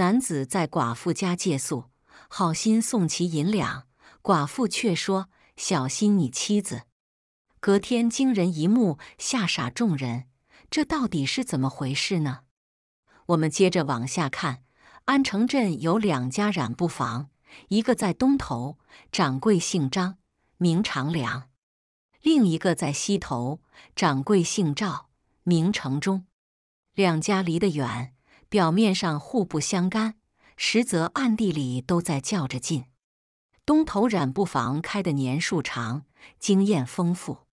男子在寡妇家借宿，好心送其银两，寡妇却说：“小心你妻子。”隔天惊人一幕，吓傻众人。这到底是怎么回事呢？我们接着往下看。安城镇有两家染布坊，一个在东头，掌柜姓张，名长良；另一个在西头，掌柜姓赵，名成忠。两家离得远。表面上互不相干，实则暗地里都在较着劲。东头染布坊开的年数长，经验丰富，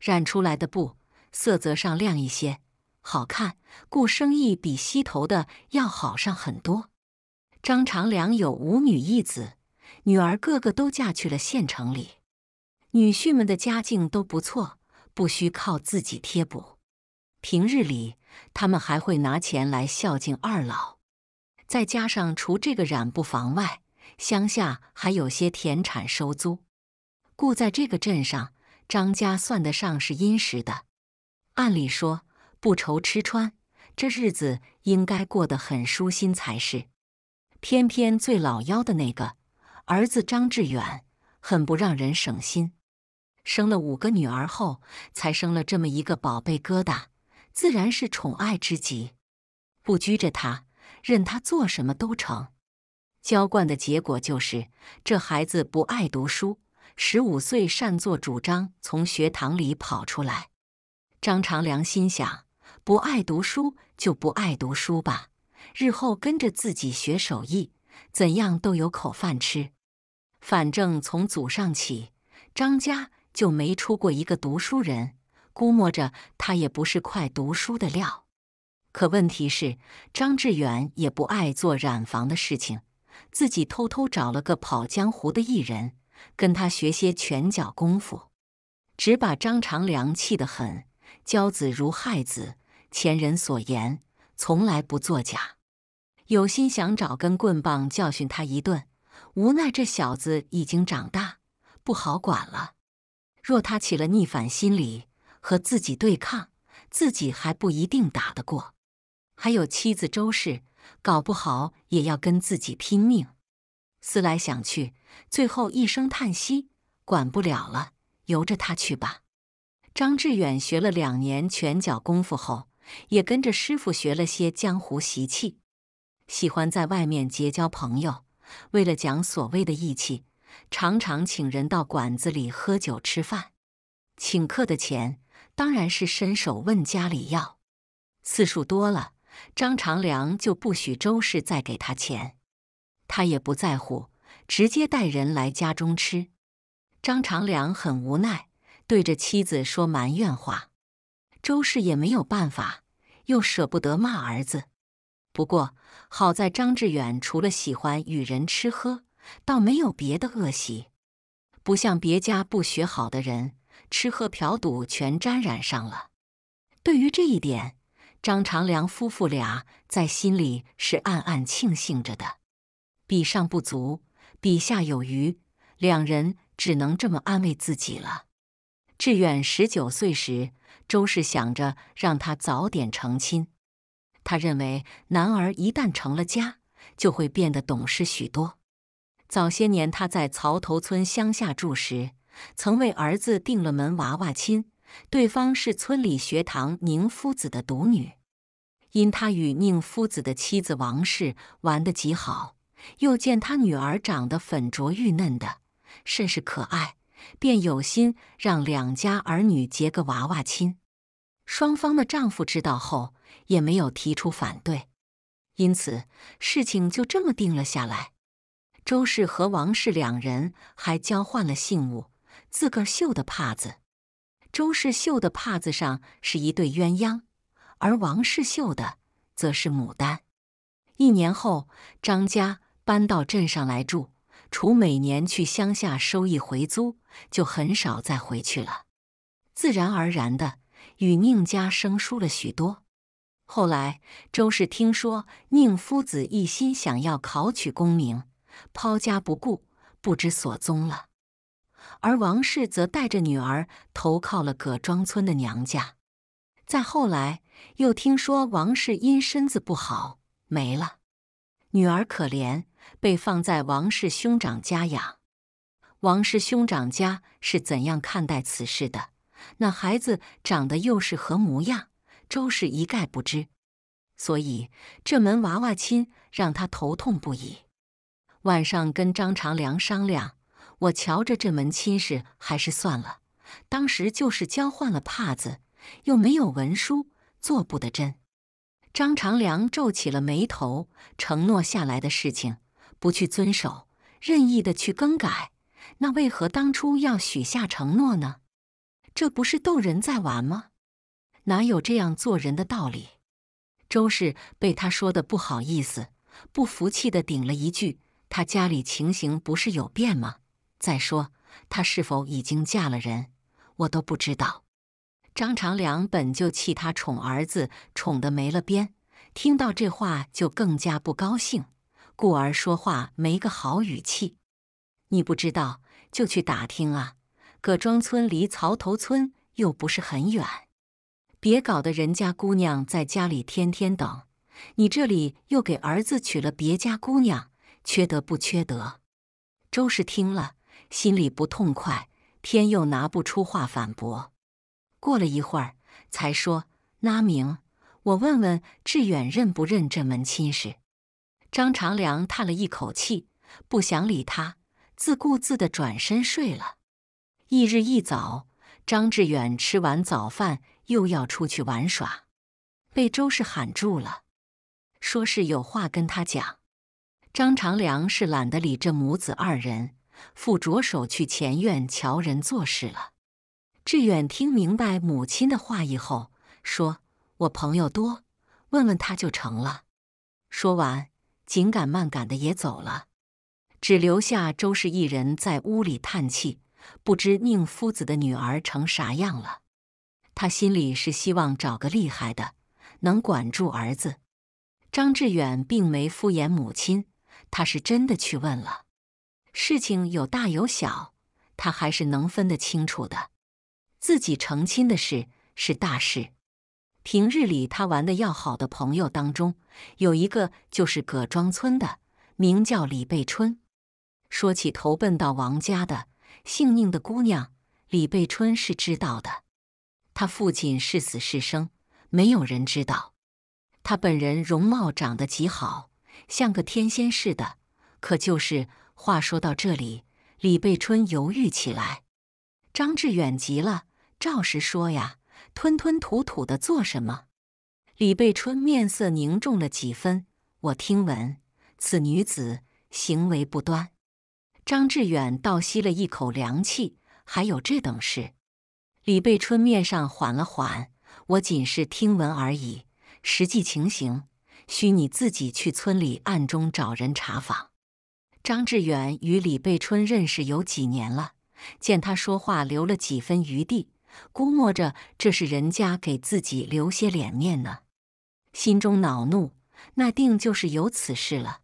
染出来的布色泽上亮一些，好看，故生意比西头的要好上很多。张长良有五女一子，女儿个个都嫁去了县城里，女婿们的家境都不错，不需靠自己贴补。平日里。他们还会拿钱来孝敬二老，再加上除这个染布房外，乡下还有些田产收租，故在这个镇上，张家算得上是殷实的。按理说不愁吃穿，这日子应该过得很舒心才是。偏偏最老幺的那个儿子张志远很不让人省心，生了五个女儿后，才生了这么一个宝贝疙瘩。自然是宠爱之极，不拘着他，任他做什么都成。娇惯的结果就是，这孩子不爱读书。十五岁擅作主张，从学堂里跑出来。张长良心想：不爱读书就不爱读书吧，日后跟着自己学手艺，怎样都有口饭吃。反正从祖上起，张家就没出过一个读书人。估摸着他也不是块读书的料，可问题是张志远也不爱做染房的事情，自己偷偷找了个跑江湖的艺人，跟他学些拳脚功夫，只把张长良气得很。教子如害子，前人所言，从来不作假。有心想找根棍棒教训他一顿，无奈这小子已经长大，不好管了。若他起了逆反心理，和自己对抗，自己还不一定打得过。还有妻子周氏，搞不好也要跟自己拼命。思来想去，最后一声叹息，管不了了，由着他去吧。张志远学了两年拳脚功夫后，也跟着师傅学了些江湖习气，喜欢在外面结交朋友。为了讲所谓的义气，常常请人到馆子里喝酒吃饭，请客的钱。当然是伸手问家里要，次数多了，张长良就不许周氏再给他钱，他也不在乎，直接带人来家中吃。张长良很无奈，对着妻子说埋怨话，周氏也没有办法，又舍不得骂儿子。不过好在张志远除了喜欢与人吃喝，倒没有别的恶习，不像别家不学好的人。吃喝嫖赌全沾染上了。对于这一点，张长良夫妇俩在心里是暗暗庆幸着的。比上不足，比下有余，两人只能这么安慰自己了。志远十九岁时，周氏想着让他早点成亲。他认为男儿一旦成了家，就会变得懂事许多。早些年他在曹头村乡下住时，曾为儿子定了门娃娃亲，对方是村里学堂宁夫子的独女。因他与宁夫子的妻子王氏玩得极好，又见他女儿长得粉琢玉嫩的，甚是可爱，便有心让两家儿女结个娃娃亲。双方的丈夫知道后也没有提出反对，因此事情就这么定了下来。周氏和王氏两人还交换了信物。自个儿绣的帕子，周氏绣的帕子上是一对鸳鸯，而王氏绣的则是牡丹。一年后，张家搬到镇上来住，除每年去乡下收一回租，就很少再回去了。自然而然的，与宁家生疏了许多。后来，周氏听说宁夫子一心想要考取功名，抛家不顾，不知所踪了。而王氏则带着女儿投靠了葛庄村的娘家，再后来又听说王氏因身子不好没了，女儿可怜，被放在王氏兄长家养。王氏兄长家是怎样看待此事的？那孩子长得又是何模样？周氏一概不知，所以这门娃娃亲让他头痛不已。晚上跟张长良商量。我瞧着这门亲事还是算了，当时就是交换了帕子，又没有文书，做不得真。张长良皱起了眉头，承诺下来的事情不去遵守，任意的去更改，那为何当初要许下承诺呢？这不是逗人在玩吗？哪有这样做人的道理？周氏被他说的不好意思，不服气的顶了一句：“他家里情形不是有变吗？”再说，他是否已经嫁了人，我都不知道。张长良本就气他宠儿子宠得没了边，听到这话就更加不高兴，故而说话没个好语气。你不知道就去打听啊！葛庄村离曹头村又不是很远，别搞得人家姑娘在家里天天等，你这里又给儿子娶了别家姑娘，缺德不缺德？周氏听了。心里不痛快，偏又拿不出话反驳。过了一会儿，才说：“那明，我问问志远认不认这门亲事。”张长良叹了一口气，不想理他，自顾自的转身睡了。翌日一早，张志远吃完早饭又要出去玩耍，被周氏喊住了，说是有话跟他讲。张长良是懒得理这母子二人。父着手去前院瞧人做事了。志远听明白母亲的话意后，说：“我朋友多，问问他就成了。”说完，紧赶慢赶的也走了，只留下周氏一人在屋里叹气，不知宁夫子的女儿成啥样了。他心里是希望找个厉害的，能管住儿子。张志远并没敷衍母亲，他是真的去问了。事情有大有小，他还是能分得清楚的。自己成亲的事是大事。平日里他玩的要好的朋友当中，有一个就是葛庄村的，名叫李贝春。说起投奔到王家的姓宁的姑娘，李贝春是知道的。他父亲是死是生，没有人知道。他本人容貌长得极好，像个天仙似的，可就是。话说到这里，李贝春犹豫起来。张志远急了：“照实说呀，吞吞吐吐的做什么？”李贝春面色凝重了几分：“我听闻此女子行为不端。”张志远倒吸了一口凉气：“还有这等事？”李贝春面上缓了缓：“我仅是听闻而已，实际情形需你自己去村里暗中找人查访。”张志远与李贝春认识有几年了，见他说话留了几分余地，估摸着这是人家给自己留些脸面呢。心中恼怒，那定就是有此事了，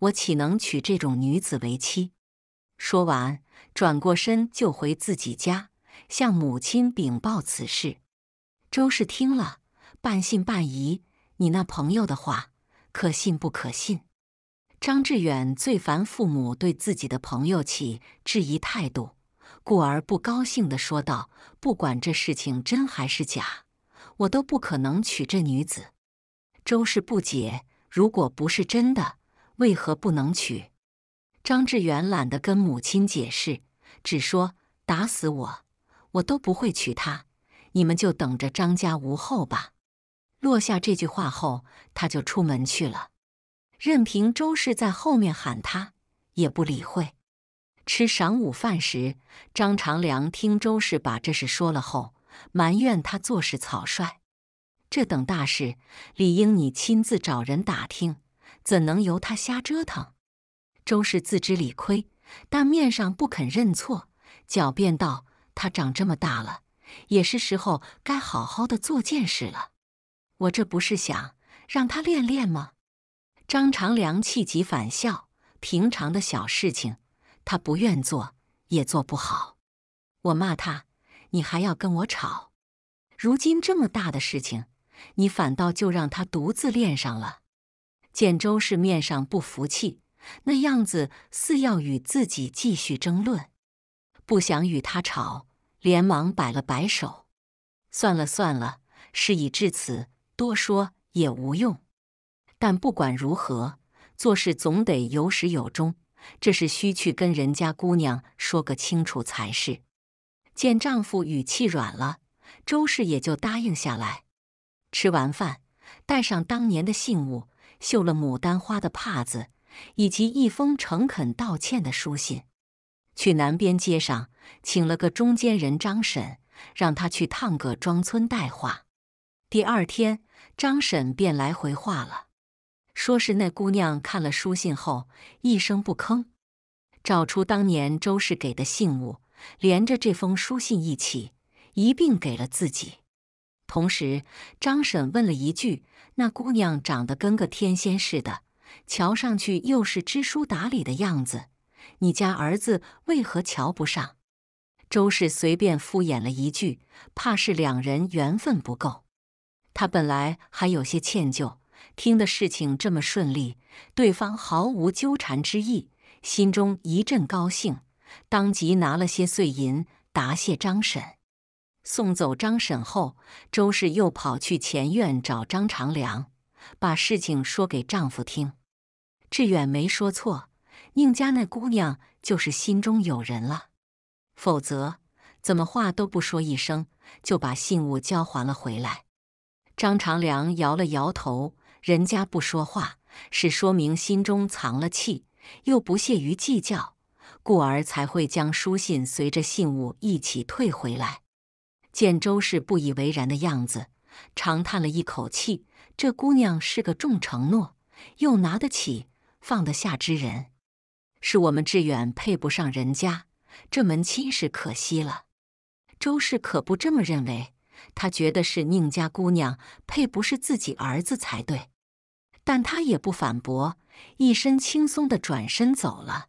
我岂能娶这种女子为妻？说完，转过身就回自己家，向母亲禀报此事。周氏听了，半信半疑：“你那朋友的话，可信不可信？”张志远最烦父母对自己的朋友起质疑态度，故而不高兴地说道：“不管这事情真还是假，我都不可能娶这女子。”周氏不解：“如果不是真的，为何不能娶？”张志远懒得跟母亲解释，只说：“打死我，我都不会娶她。你们就等着张家无后吧。”落下这句话后，他就出门去了。任凭周氏在后面喊他，也不理会。吃晌午饭时，张长良听周氏把这事说了后，埋怨他做事草率。这等大事，理应你亲自找人打听，怎能由他瞎折腾？周氏自知理亏，但面上不肯认错，狡辩道：“他长这么大了，也是时候该好好的做件事了。我这不是想让他练练吗？”张长良气急反笑，平常的小事情，他不愿做也做不好。我骂他，你还要跟我吵？如今这么大的事情，你反倒就让他独自练上了。简州是面上不服气，那样子似要与自己继续争论。不想与他吵，连忙摆了摆手，算了算了，事已至此，多说也无用。但不管如何，做事总得有始有终，这事需去跟人家姑娘说个清楚才是。见丈夫语气软了，周氏也就答应下来。吃完饭，带上当年的信物、绣了牡丹花的帕子，以及一封诚恳道歉的书信，去南边街上请了个中间人张婶，让他去趟个庄村带话。第二天，张婶便来回话了。说是那姑娘看了书信后一声不吭，找出当年周氏给的信物，连着这封书信一起一并给了自己。同时，张婶问了一句：“那姑娘长得跟个天仙似的，瞧上去又是知书达理的样子，你家儿子为何瞧不上？”周氏随便敷衍了一句：“怕是两人缘分不够。”他本来还有些歉疚。听的事情这么顺利，对方毫无纠缠之意，心中一阵高兴，当即拿了些碎银答谢张婶。送走张婶后，周氏又跑去前院找张长良，把事情说给丈夫听。志远没说错，宁家那姑娘就是心中有人了，否则怎么话都不说一声就把信物交还了回来？张长良摇了摇头。人家不说话，是说明心中藏了气，又不屑于计较，故而才会将书信随着信物一起退回来。见周氏不以为然的样子，长叹了一口气：“这姑娘是个重承诺、又拿得起、放得下之人，是我们志远配不上人家，这门亲事可惜了。”周氏可不这么认为，他觉得是宁家姑娘配不是自己儿子才对。但他也不反驳，一身轻松地转身走了。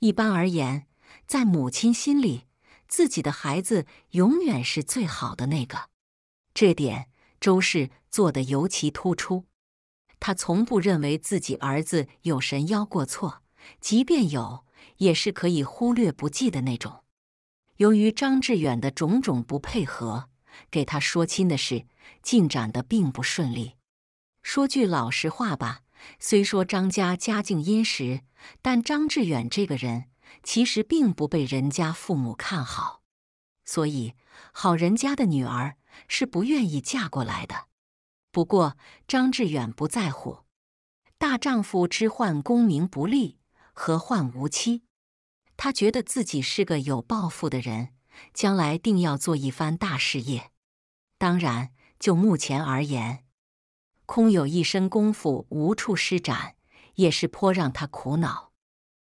一般而言，在母亲心里，自己的孩子永远是最好的那个。这点周氏做得尤其突出。他从不认为自己儿子有神妖过错，即便有，也是可以忽略不计的那种。由于张志远的种种不配合，给他说亲的事进展的并不顺利。说句老实话吧，虽说张家家境殷实，但张志远这个人其实并不被人家父母看好，所以好人家的女儿是不愿意嫁过来的。不过张志远不在乎，大丈夫之患功名不利，何患无妻？他觉得自己是个有抱负的人，将来定要做一番大事业。当然，就目前而言。空有一身功夫无处施展，也是颇让他苦恼。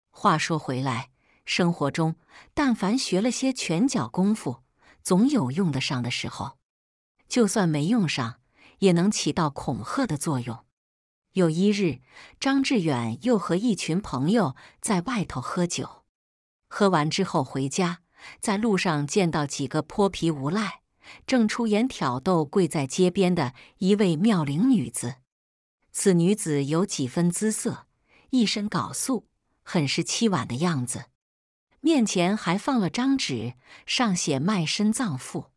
话说回来，生活中但凡学了些拳脚功夫，总有用得上的时候；就算没用上，也能起到恐吓的作用。有一日，张志远又和一群朋友在外头喝酒，喝完之后回家，在路上见到几个泼皮无赖。正出言挑逗跪在街边的一位妙龄女子，此女子有几分姿色，一身缟素，很是凄婉的样子。面前还放了张纸，上写卖身葬父。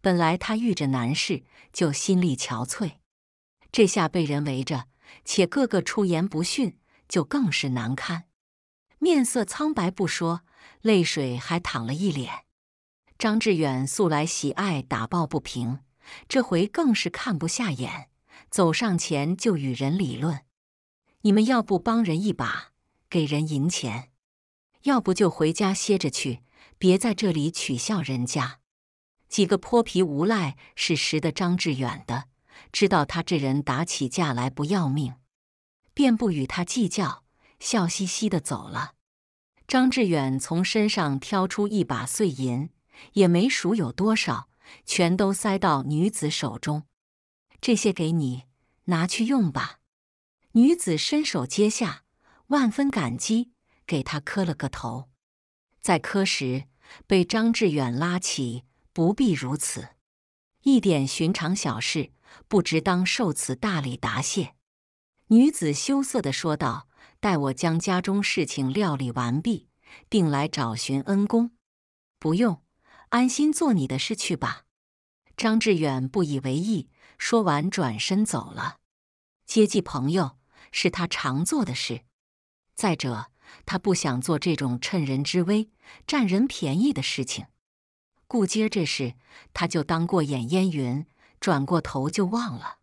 本来她遇着难事就心力憔悴，这下被人围着，且个个出言不逊，就更是难堪。面色苍白不说，泪水还淌了一脸。张志远素来喜爱打抱不平，这回更是看不下眼，走上前就与人理论：“你们要不帮人一把，给人银钱；要不就回家歇着去，别在这里取笑人家。”几个泼皮无赖是识得张志远的，知道他这人打起架来不要命，便不与他计较，笑嘻嘻的走了。张志远从身上挑出一把碎银。也没数有多少，全都塞到女子手中。这些给你，拿去用吧。女子伸手接下，万分感激，给他磕了个头。在磕时，被张志远拉起：“不必如此，一点寻常小事，不值当受此大礼答谢。”女子羞涩地说道：“待我将家中事情料理完毕，定来找寻恩公。不用。”安心做你的事去吧，张志远不以为意。说完，转身走了。接济朋友是他常做的事，再者他不想做这种趁人之危、占人便宜的事情。顾阶这事，他就当过眼烟云，转过头就忘了。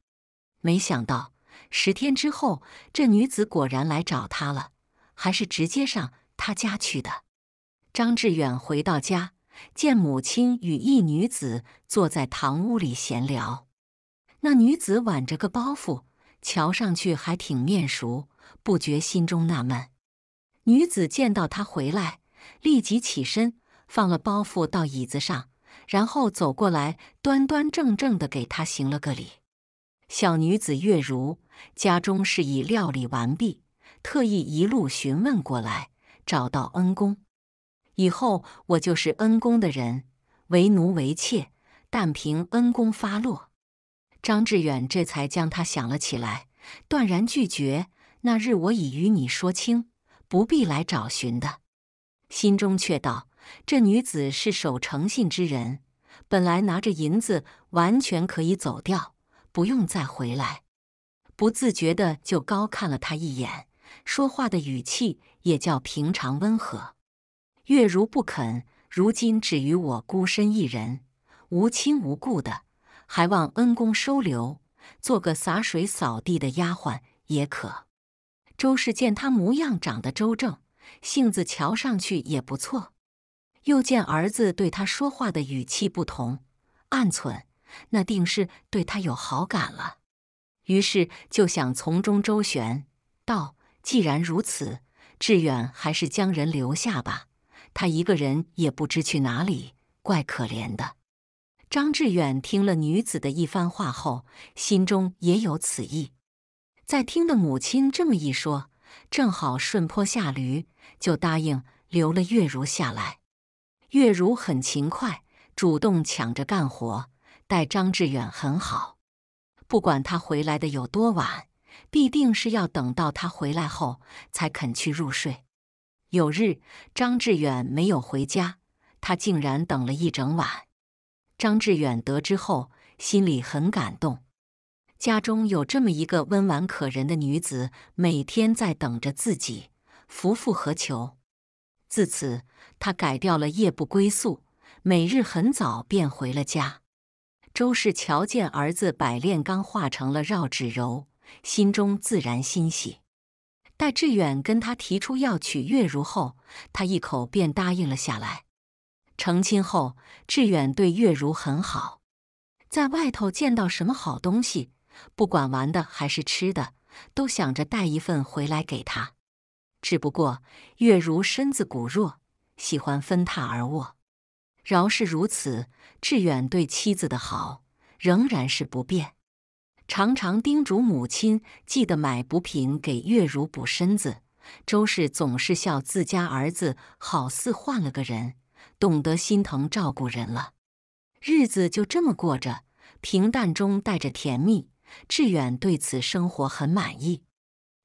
没想到十天之后，这女子果然来找他了，还是直接上他家去的。张志远回到家。见母亲与一女子坐在堂屋里闲聊，那女子挽着个包袱，瞧上去还挺面熟，不觉心中纳闷。女子见到他回来，立即起身，放了包袱到椅子上，然后走过来，端端正正的给他行了个礼：“小女子月如，家中事已料理完毕，特意一路询问过来，找到恩公。”以后我就是恩公的人，为奴为妾，但凭恩公发落。张志远这才将他想了起来，断然拒绝。那日我已与你说清，不必来找寻的。心中却道：这女子是守诚信之人，本来拿着银子完全可以走掉，不用再回来。不自觉的就高看了她一眼，说话的语气也较平常温和。月如不肯，如今只与我孤身一人，无亲无故的，还望恩公收留，做个洒水扫地的丫鬟也可。周氏见他模样长得周正，性子瞧上去也不错，又见儿子对他说话的语气不同，暗忖那定是对他有好感了，于是就想从中周旋，道：“既然如此，志远还是将人留下吧。”他一个人也不知去哪里，怪可怜的。张志远听了女子的一番话后，心中也有此意。在听的母亲这么一说，正好顺坡下驴，就答应留了月如下来。月如很勤快，主动抢着干活，待张志远很好。不管他回来的有多晚，必定是要等到他回来后才肯去入睡。有日，张志远没有回家，他竟然等了一整晚。张志远得知后，心里很感动。家中有这么一个温婉可人的女子，每天在等着自己，夫复何求？自此，他改掉了夜不归宿，每日很早便回了家。周氏瞧见儿子百炼钢化成了绕指柔，心中自然欣喜。待致远跟他提出要娶月如后，他一口便答应了下来。成亲后，致远对月如很好，在外头见到什么好东西，不管玩的还是吃的，都想着带一份回来给她。只不过月如身子骨弱，喜欢分榻而卧。饶是如此，致远对妻子的好仍然是不变。常常叮嘱母亲记得买补品给月如补身子。周氏总是笑自家儿子好似换了个人，懂得心疼照顾人了。日子就这么过着，平淡中带着甜蜜。志远对此生活很满意，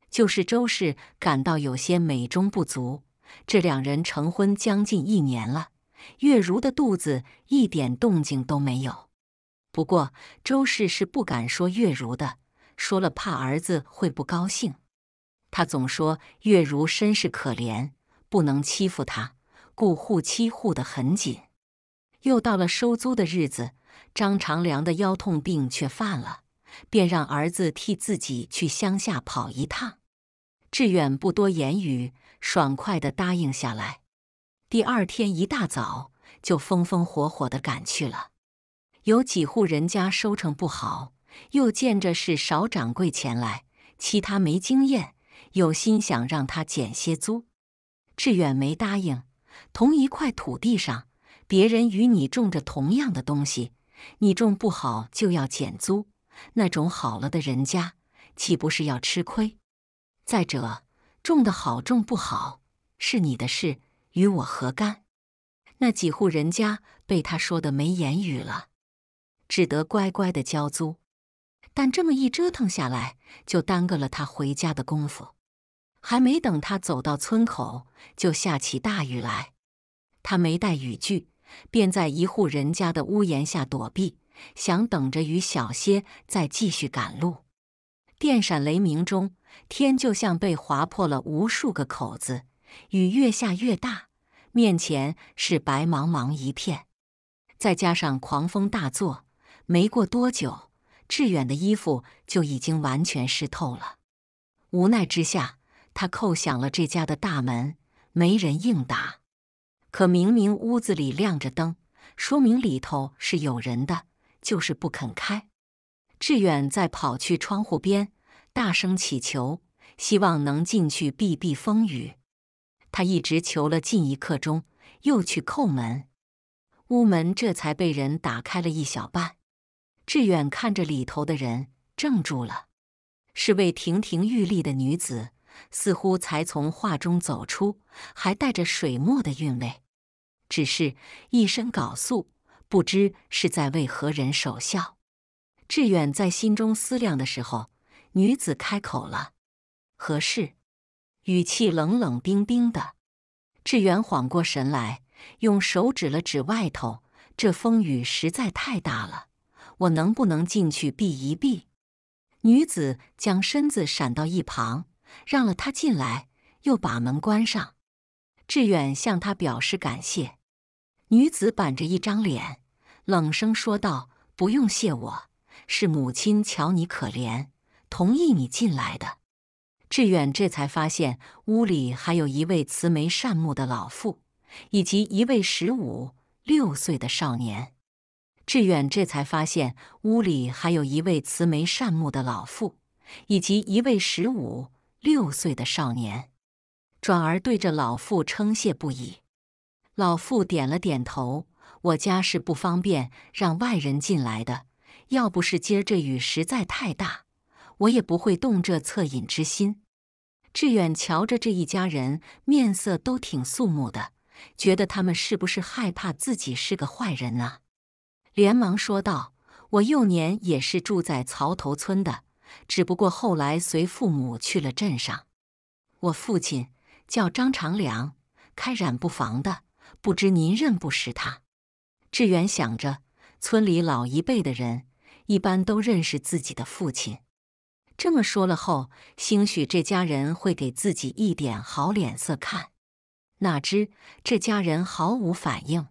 就是周氏感到有些美中不足。这两人成婚将近一年了，月如的肚子一点动静都没有。不过，周氏是不敢说月如的，说了怕儿子会不高兴。他总说月如身世可怜，不能欺负他，故护妻护得很紧。又到了收租的日子，张长良的腰痛病却犯了，便让儿子替自己去乡下跑一趟。志远不多言语，爽快地答应下来。第二天一大早就风风火火地赶去了。有几户人家收成不好，又见着是少掌柜前来，其他没经验，有心想让他减些租。志远没答应。同一块土地上，别人与你种着同样的东西，你种不好就要减租，那种好了的人家岂不是要吃亏？再者，种的好种不好是你的事，与我何干？那几户人家被他说的没言语了。只得乖乖的交租，但这么一折腾下来，就耽搁了他回家的功夫。还没等他走到村口，就下起大雨来。他没带雨具，便在一户人家的屋檐下躲避，想等着雨小些再继续赶路。电闪雷鸣中，天就像被划破了无数个口子，雨越下越大，面前是白茫茫一片，再加上狂风大作。没过多久，志远的衣服就已经完全湿透了。无奈之下，他叩响了这家的大门，没人应答。可明明屋子里亮着灯，说明里头是有人的，就是不肯开。志远在跑去窗户边，大声祈求，希望能进去避避风雨。他一直求了近一刻钟，又去叩门，屋门这才被人打开了一小半。志远看着里头的人，怔住了。是位亭亭玉立的女子，似乎才从画中走出，还带着水墨的韵味。只是，一身缟素，不知是在为何人守孝。志远在心中思量的时候，女子开口了：“何事？”语气冷冷冰冰的。志远晃过神来，用手指了指外头，这风雨实在太大了。我能不能进去避一避？女子将身子闪到一旁，让了他进来，又把门关上。志远向他表示感谢。女子板着一张脸，冷声说道：“不用谢，我是母亲瞧你可怜，同意你进来的。”志远这才发现屋里还有一位慈眉善目的老妇，以及一位十五六岁的少年。志远这才发现屋里还有一位慈眉善目的老妇，以及一位十五六岁的少年，转而对着老妇称谢不已。老妇点了点头：“我家是不方便让外人进来的，要不是今儿这雨实在太大，我也不会动这恻隐之心。”志远瞧着这一家人面色都挺肃穆的，觉得他们是不是害怕自己是个坏人啊？连忙说道：“我幼年也是住在曹头村的，只不过后来随父母去了镇上。我父亲叫张长良，开染布房的，不知您认不识他？”志远想着，村里老一辈的人一般都认识自己的父亲，这么说了后，兴许这家人会给自己一点好脸色看。哪知这家人毫无反应，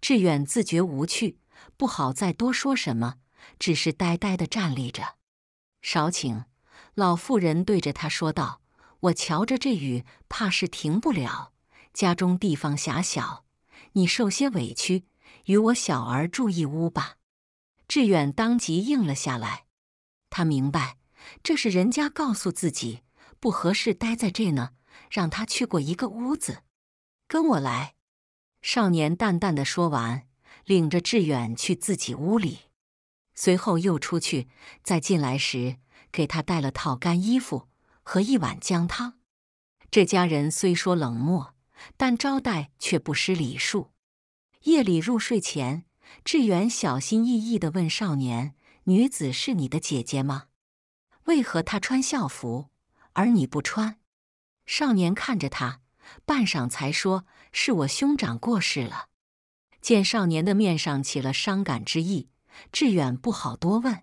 志远自觉无趣。不好再多说什么，只是呆呆的站立着。少顷，老妇人对着他说道：“我瞧着这雨，怕是停不了。家中地方狭小，你受些委屈，与我小儿住一屋吧。”志远当即应了下来。他明白，这是人家告诉自己不合适待在这呢，让他去过一个屋子。跟我来。”少年淡淡的说完。领着志远去自己屋里，随后又出去，再进来时给他带了套干衣服和一碗姜汤。这家人虽说冷漠，但招待却不失礼数。夜里入睡前，志远小心翼翼地问少年：“女子是你的姐姐吗？为何她穿校服，而你不穿？”少年看着他，半晌才说：“是我兄长过世了。”见少年的面上起了伤感之意，致远不好多问，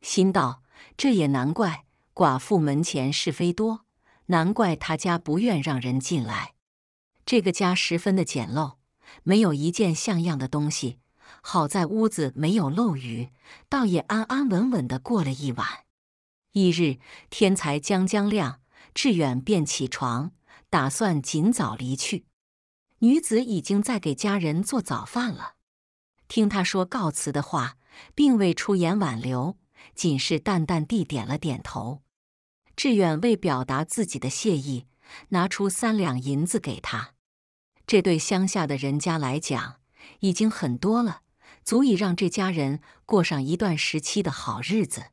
心道：这也难怪，寡妇门前是非多，难怪他家不愿让人进来。这个家十分的简陋，没有一件像样的东西。好在屋子没有漏雨，倒也安安稳稳的过了一晚。翌日天才将将亮，致远便起床，打算尽早离去。女子已经在给家人做早饭了，听他说告辞的话，并未出言挽留，仅是淡淡地点了点头。志远为表达自己的谢意，拿出三两银子给他。这对乡下的人家来讲，已经很多了，足以让这家人过上一段时期的好日子。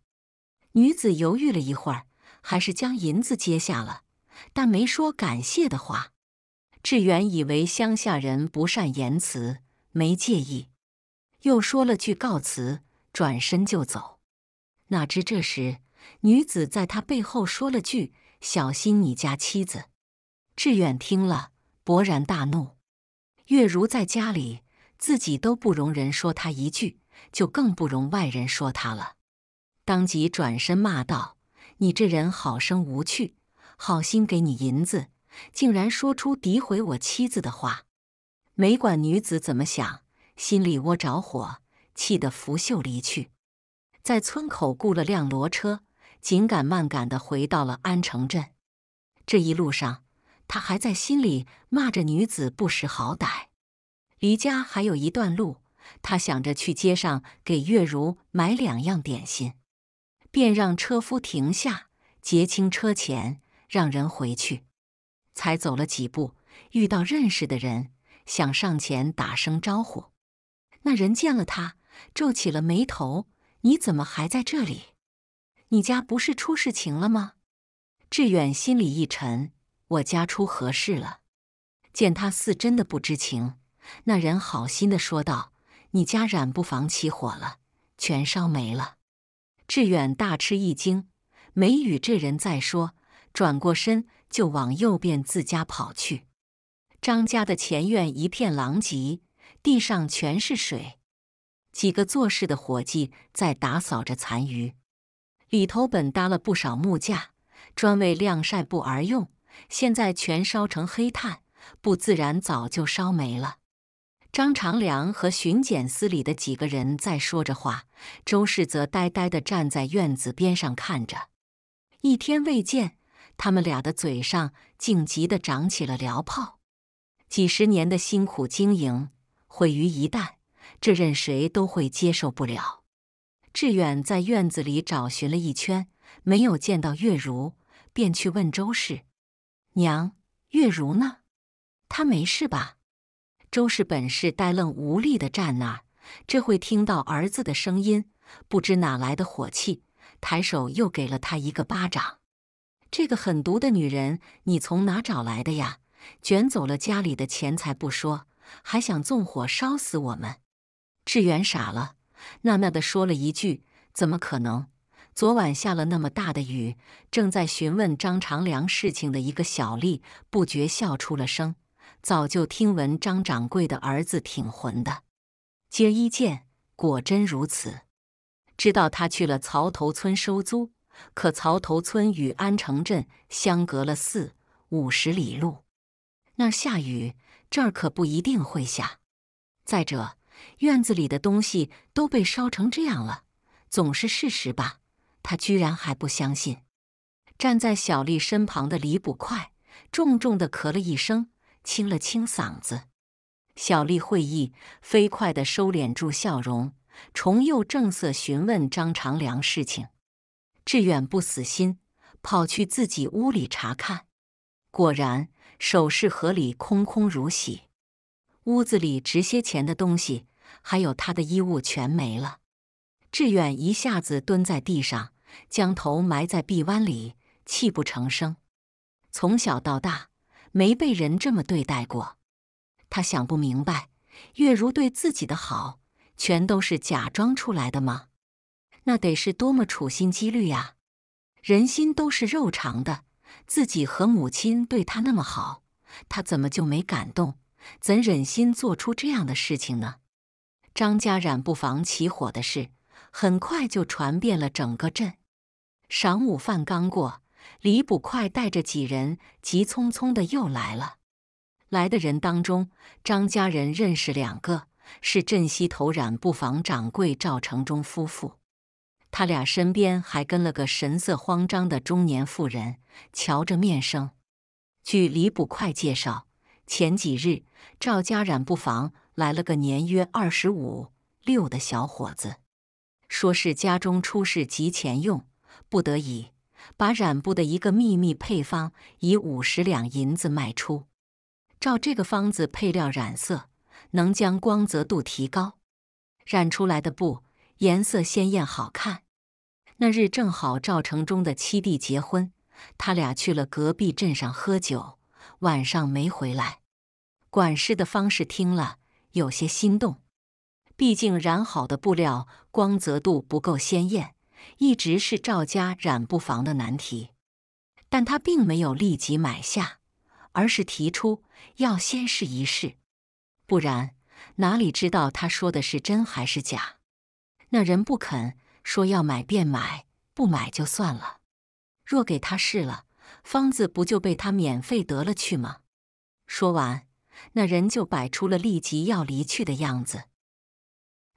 女子犹豫了一会儿，还是将银子接下了，但没说感谢的话。志远以为乡下人不善言辞，没介意，又说了句告辞，转身就走。哪知这时女子在他背后说了句：“小心你家妻子。”志远听了，勃然大怒。月如在家里，自己都不容人说他一句，就更不容外人说他了。当即转身骂道：“你这人好生无趣，好心给你银子。”竟然说出诋毁我妻子的话，没管女子怎么想，心里窝着火，气得拂袖离去。在村口雇了辆骡车，紧赶慢赶地回到了安城镇。这一路上，他还在心里骂着女子不识好歹。离家还有一段路，他想着去街上给月如买两样点心，便让车夫停下，结清车钱，让人回去。才走了几步，遇到认识的人，想上前打声招呼。那人见了他，皱起了眉头：“你怎么还在这里？你家不是出事情了吗？”志远心里一沉：“我家出何事了？”见他似真的不知情，那人好心的说道：“你家染布房起火了，全烧没了。”志远大吃一惊，没与这人再说，转过身。就往右边自家跑去。张家的前院一片狼藉，地上全是水，几个做事的伙计在打扫着残余。里头本搭了不少木架，专为晾晒布而用，现在全烧成黑炭，布自然早就烧没了。张长良和巡检司里的几个人在说着话，周氏则呆呆地站在院子边上看着，一天未见。他们俩的嘴上竟急得长起了燎泡，几十年的辛苦经营毁于一旦，这任谁都会接受不了。志远在院子里找寻了一圈，没有见到月如，便去问周氏：“娘，月如呢？她没事吧？”周氏本是呆愣无力的站那儿，这会听到儿子的声音，不知哪来的火气，抬手又给了他一个巴掌。这个狠毒的女人，你从哪找来的呀？卷走了家里的钱财不说，还想纵火烧死我们！志远傻了，纳闷地说了一句：“怎么可能？”昨晚下了那么大的雨，正在询问张长良事情的一个小吏不觉笑出了声。早就听闻张掌柜的儿子挺混的，接一见果真如此，知道他去了曹头村收租。可曹头村与安城镇相隔了四五十里路，那下雨这儿可不一定会下。再者，院子里的东西都被烧成这样了，总是事实吧？他居然还不相信。站在小丽身旁的李捕快重重的咳了一声，清了清嗓子。小丽会意，飞快的收敛住笑容，重又正色询问张长良事情。志远不死心，跑去自己屋里查看，果然首饰盒里空空如洗，屋子里值些钱的东西，还有他的衣物全没了。志远一下子蹲在地上，将头埋在臂弯里，泣不成声。从小到大，没被人这么对待过，他想不明白，月如对自己的好，全都是假装出来的吗？那得是多么处心积虑呀！人心都是肉长的，自己和母亲对他那么好，他怎么就没感动？怎忍心做出这样的事情呢？张家染布坊起火的事很快就传遍了整个镇。晌午饭刚过，李捕快带着几人急匆匆的又来了。来的人当中，张家人认识两个，是镇西头染布坊掌柜赵成忠夫妇。他俩身边还跟了个神色慌张的中年妇人，瞧着面生。据李捕快介绍，前几日赵家染布坊来了个年约二十五六的小伙子，说是家中出事急钱用，不得已把染布的一个秘密配方以五十两银子卖出。照这个方子配料染色，能将光泽度提高，染出来的布颜色鲜艳好看。那日正好赵成中的七弟结婚，他俩去了隔壁镇上喝酒，晚上没回来。管事的方氏听了有些心动，毕竟染好的布料光泽度不够鲜艳，一直是赵家染布房的难题。但他并没有立即买下，而是提出要先试一试，不然哪里知道他说的是真还是假？那人不肯。说要买便买，不买就算了。若给他试了，方子不就被他免费得了去吗？说完，那人就摆出了立即要离去的样子。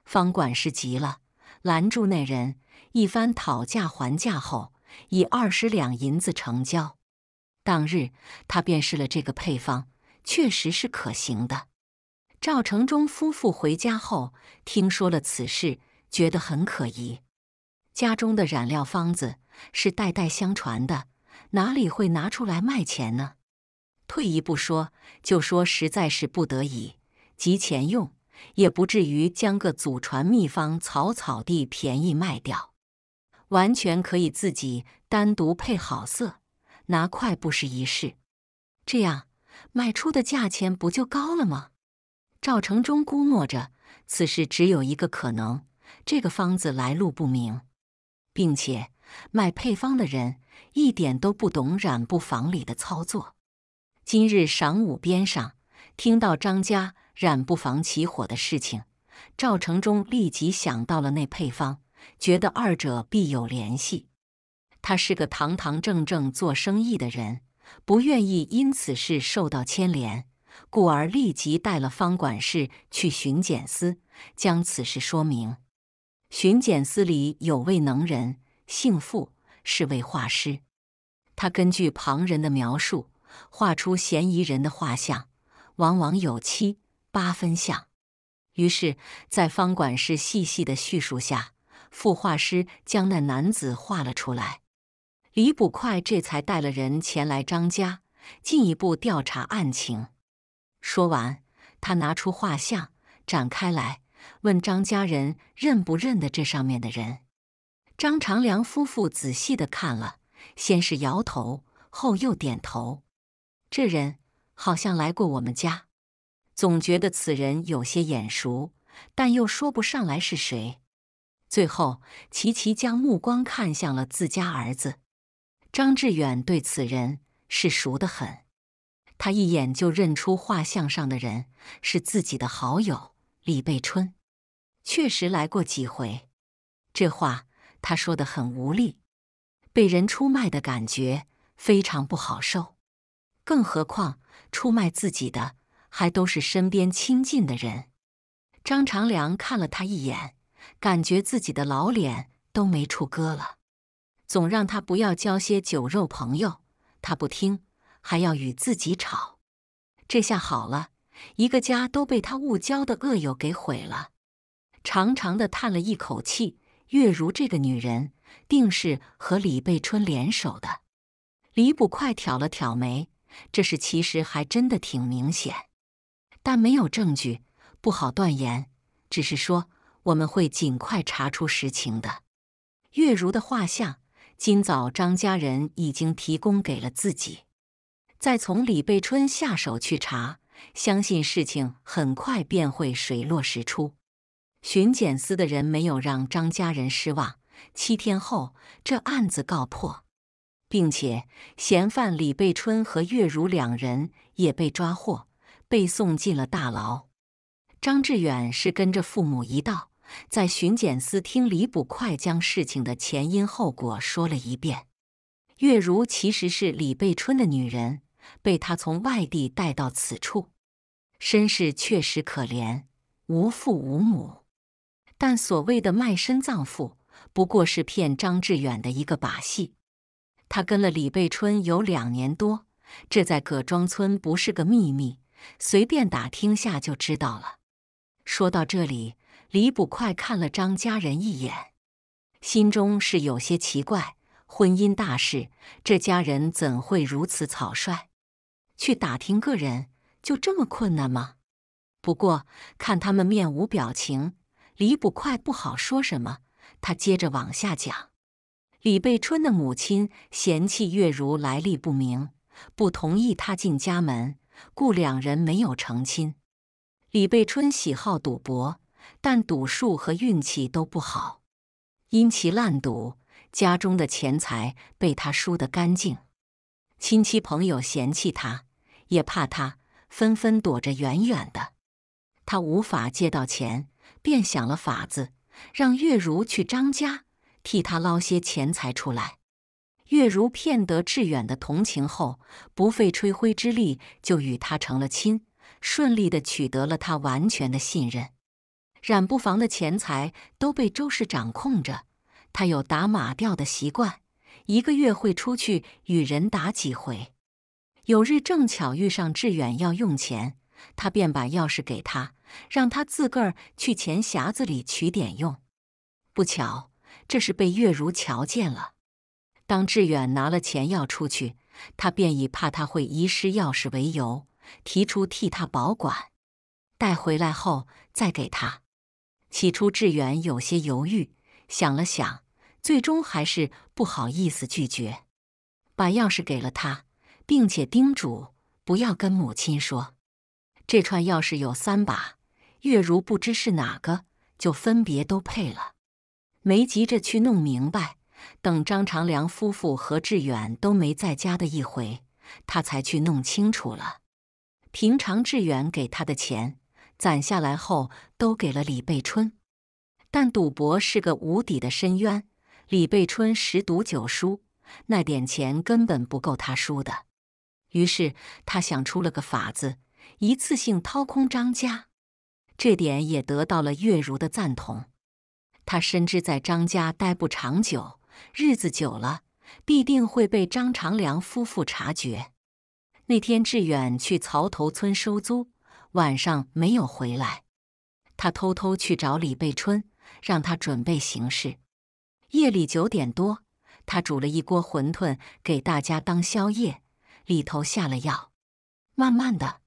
方管事急了，拦住那人，一番讨价还价后，以二十两银子成交。当日他便试了这个配方，确实是可行的。赵成忠夫妇回家后，听说了此事，觉得很可疑。家中的染料方子是代代相传的，哪里会拿出来卖钱呢？退一步说，就说实在是不得已急钱用，也不至于将个祖传秘方草草地便宜卖掉。完全可以自己单独配好色，拿块布试一试，这样卖出的价钱不就高了吗？赵成忠估摸着此事只有一个可能：这个方子来路不明。并且卖配方的人一点都不懂染布房里的操作。今日晌午边上听到张家染布房起火的事情，赵成忠立即想到了那配方，觉得二者必有联系。他是个堂堂正正做生意的人，不愿意因此事受到牵连，故而立即带了方管事去巡检司，将此事说明。巡检司里有位能人，姓傅，是位画师。他根据旁人的描述画出嫌疑人的画像，往往有七八分像。于是，在方管事细细的叙述下，傅画师将那男子画了出来。李捕快这才带了人前来张家，进一步调查案情。说完，他拿出画像展开来。问张家人认不认得这上面的人？张长良夫妇仔细的看了，先是摇头，后又点头。这人好像来过我们家，总觉得此人有些眼熟，但又说不上来是谁。最后，齐齐将目光看向了自家儿子张志远，对此人是熟得很。他一眼就认出画像上的人是自己的好友。李贝春确实来过几回，这话他说的很无力，被人出卖的感觉非常不好受。更何况出卖自己的还都是身边亲近的人。张长良看了他一眼，感觉自己的老脸都没处搁了。总让他不要交些酒肉朋友，他不听，还要与自己吵。这下好了。一个家都被他误交的恶友给毁了，长长的叹了一口气。月如这个女人，定是和李贝春联手的。李捕快挑了挑眉，这事其实还真的挺明显，但没有证据，不好断言。只是说，我们会尽快查出实情的。月如的画像，今早张家人已经提供给了自己，再从李贝春下手去查。相信事情很快便会水落石出。巡检司的人没有让张家人失望，七天后这案子告破，并且嫌犯李贝春和月如两人也被抓获，被送进了大牢。张志远是跟着父母一道在巡检司听李捕快将事情的前因后果说了一遍。月如其实是李贝春的女人。被他从外地带到此处，身世确实可怜，无父无母。但所谓的卖身葬父，不过是骗张志远的一个把戏。他跟了李贝春有两年多，这在葛庄村不是个秘密，随便打听下就知道了。说到这里，李捕快看了张家人一眼，心中是有些奇怪：婚姻大事，这家人怎会如此草率？去打听个人就这么困难吗？不过看他们面无表情，李捕快不好说什么。他接着往下讲：李贝春的母亲嫌弃月如来历不明，不同意他进家门，故两人没有成亲。李贝春喜好赌博，但赌术和运气都不好，因其烂赌，家中的钱财被他输得干净，亲戚朋友嫌弃他。也怕他纷纷躲着远远的，他无法借到钱，便想了法子，让月如去张家替他捞些钱财出来。月如骗得志远的同情后，不费吹灰之力就与他成了亲，顺利的取得了他完全的信任。染布房的钱财都被周氏掌控着，他有打马吊的习惯，一个月会出去与人打几回。有日正巧遇上志远要用钱，他便把钥匙给他，让他自个儿去钱匣子里取点用。不巧，这是被月如瞧见了。当志远拿了钱要出去，他便以怕他会遗失钥匙为由，提出替他保管，带回来后再给他。起初，志远有些犹豫，想了想，最终还是不好意思拒绝，把钥匙给了他。并且叮嘱不要跟母亲说，这串钥匙有三把，月如不知是哪个，就分别都配了，没急着去弄明白。等张长良夫妇和志远都没在家的一回，他才去弄清楚了。平常志远给他的钱，攒下来后都给了李贝春，但赌博是个无底的深渊，李贝春十赌九输，那点钱根本不够他输的。于是他想出了个法子，一次性掏空张家。这点也得到了月如的赞同。他深知在张家待不长久，日子久了必定会被张长良夫妇察觉。那天志远去曹头村收租，晚上没有回来。他偷偷去找李贝春，让他准备行事。夜里九点多，他煮了一锅馄饨给大家当宵夜。里头下了药，慢慢的，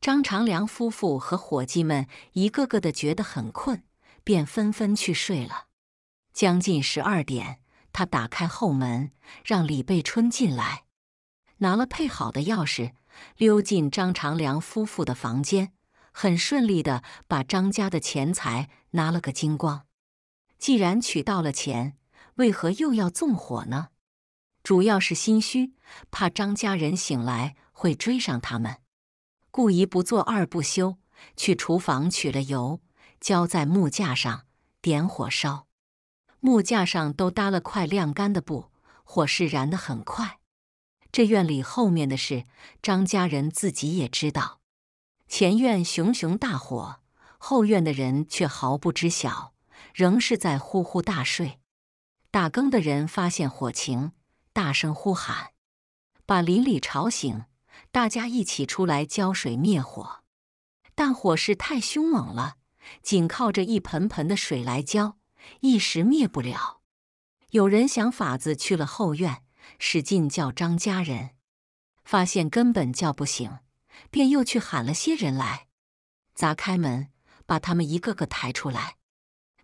张长良夫妇和伙计们一个个的觉得很困，便纷纷去睡了。将近十二点，他打开后门，让李贝春进来，拿了配好的钥匙，溜进张长良夫妇的房间，很顺利的把张家的钱财拿了个精光。既然取到了钱，为何又要纵火呢？主要是心虚，怕张家人醒来会追上他们，故一不做二不休，去厨房取了油，浇在木架上，点火烧。木架上都搭了块晾干的布，火势燃得很快。这院里后面的事，张家人自己也知道。前院熊熊大火，后院的人却毫不知晓，仍是在呼呼大睡。打更的人发现火情。大声呼喊，把邻里吵醒，大家一起出来浇水灭火。但火势太凶猛了，仅靠着一盆盆的水来浇，一时灭不了。有人想法子去了后院，使劲叫张家人，发现根本叫不醒，便又去喊了些人来，砸开门，把他们一个个抬出来，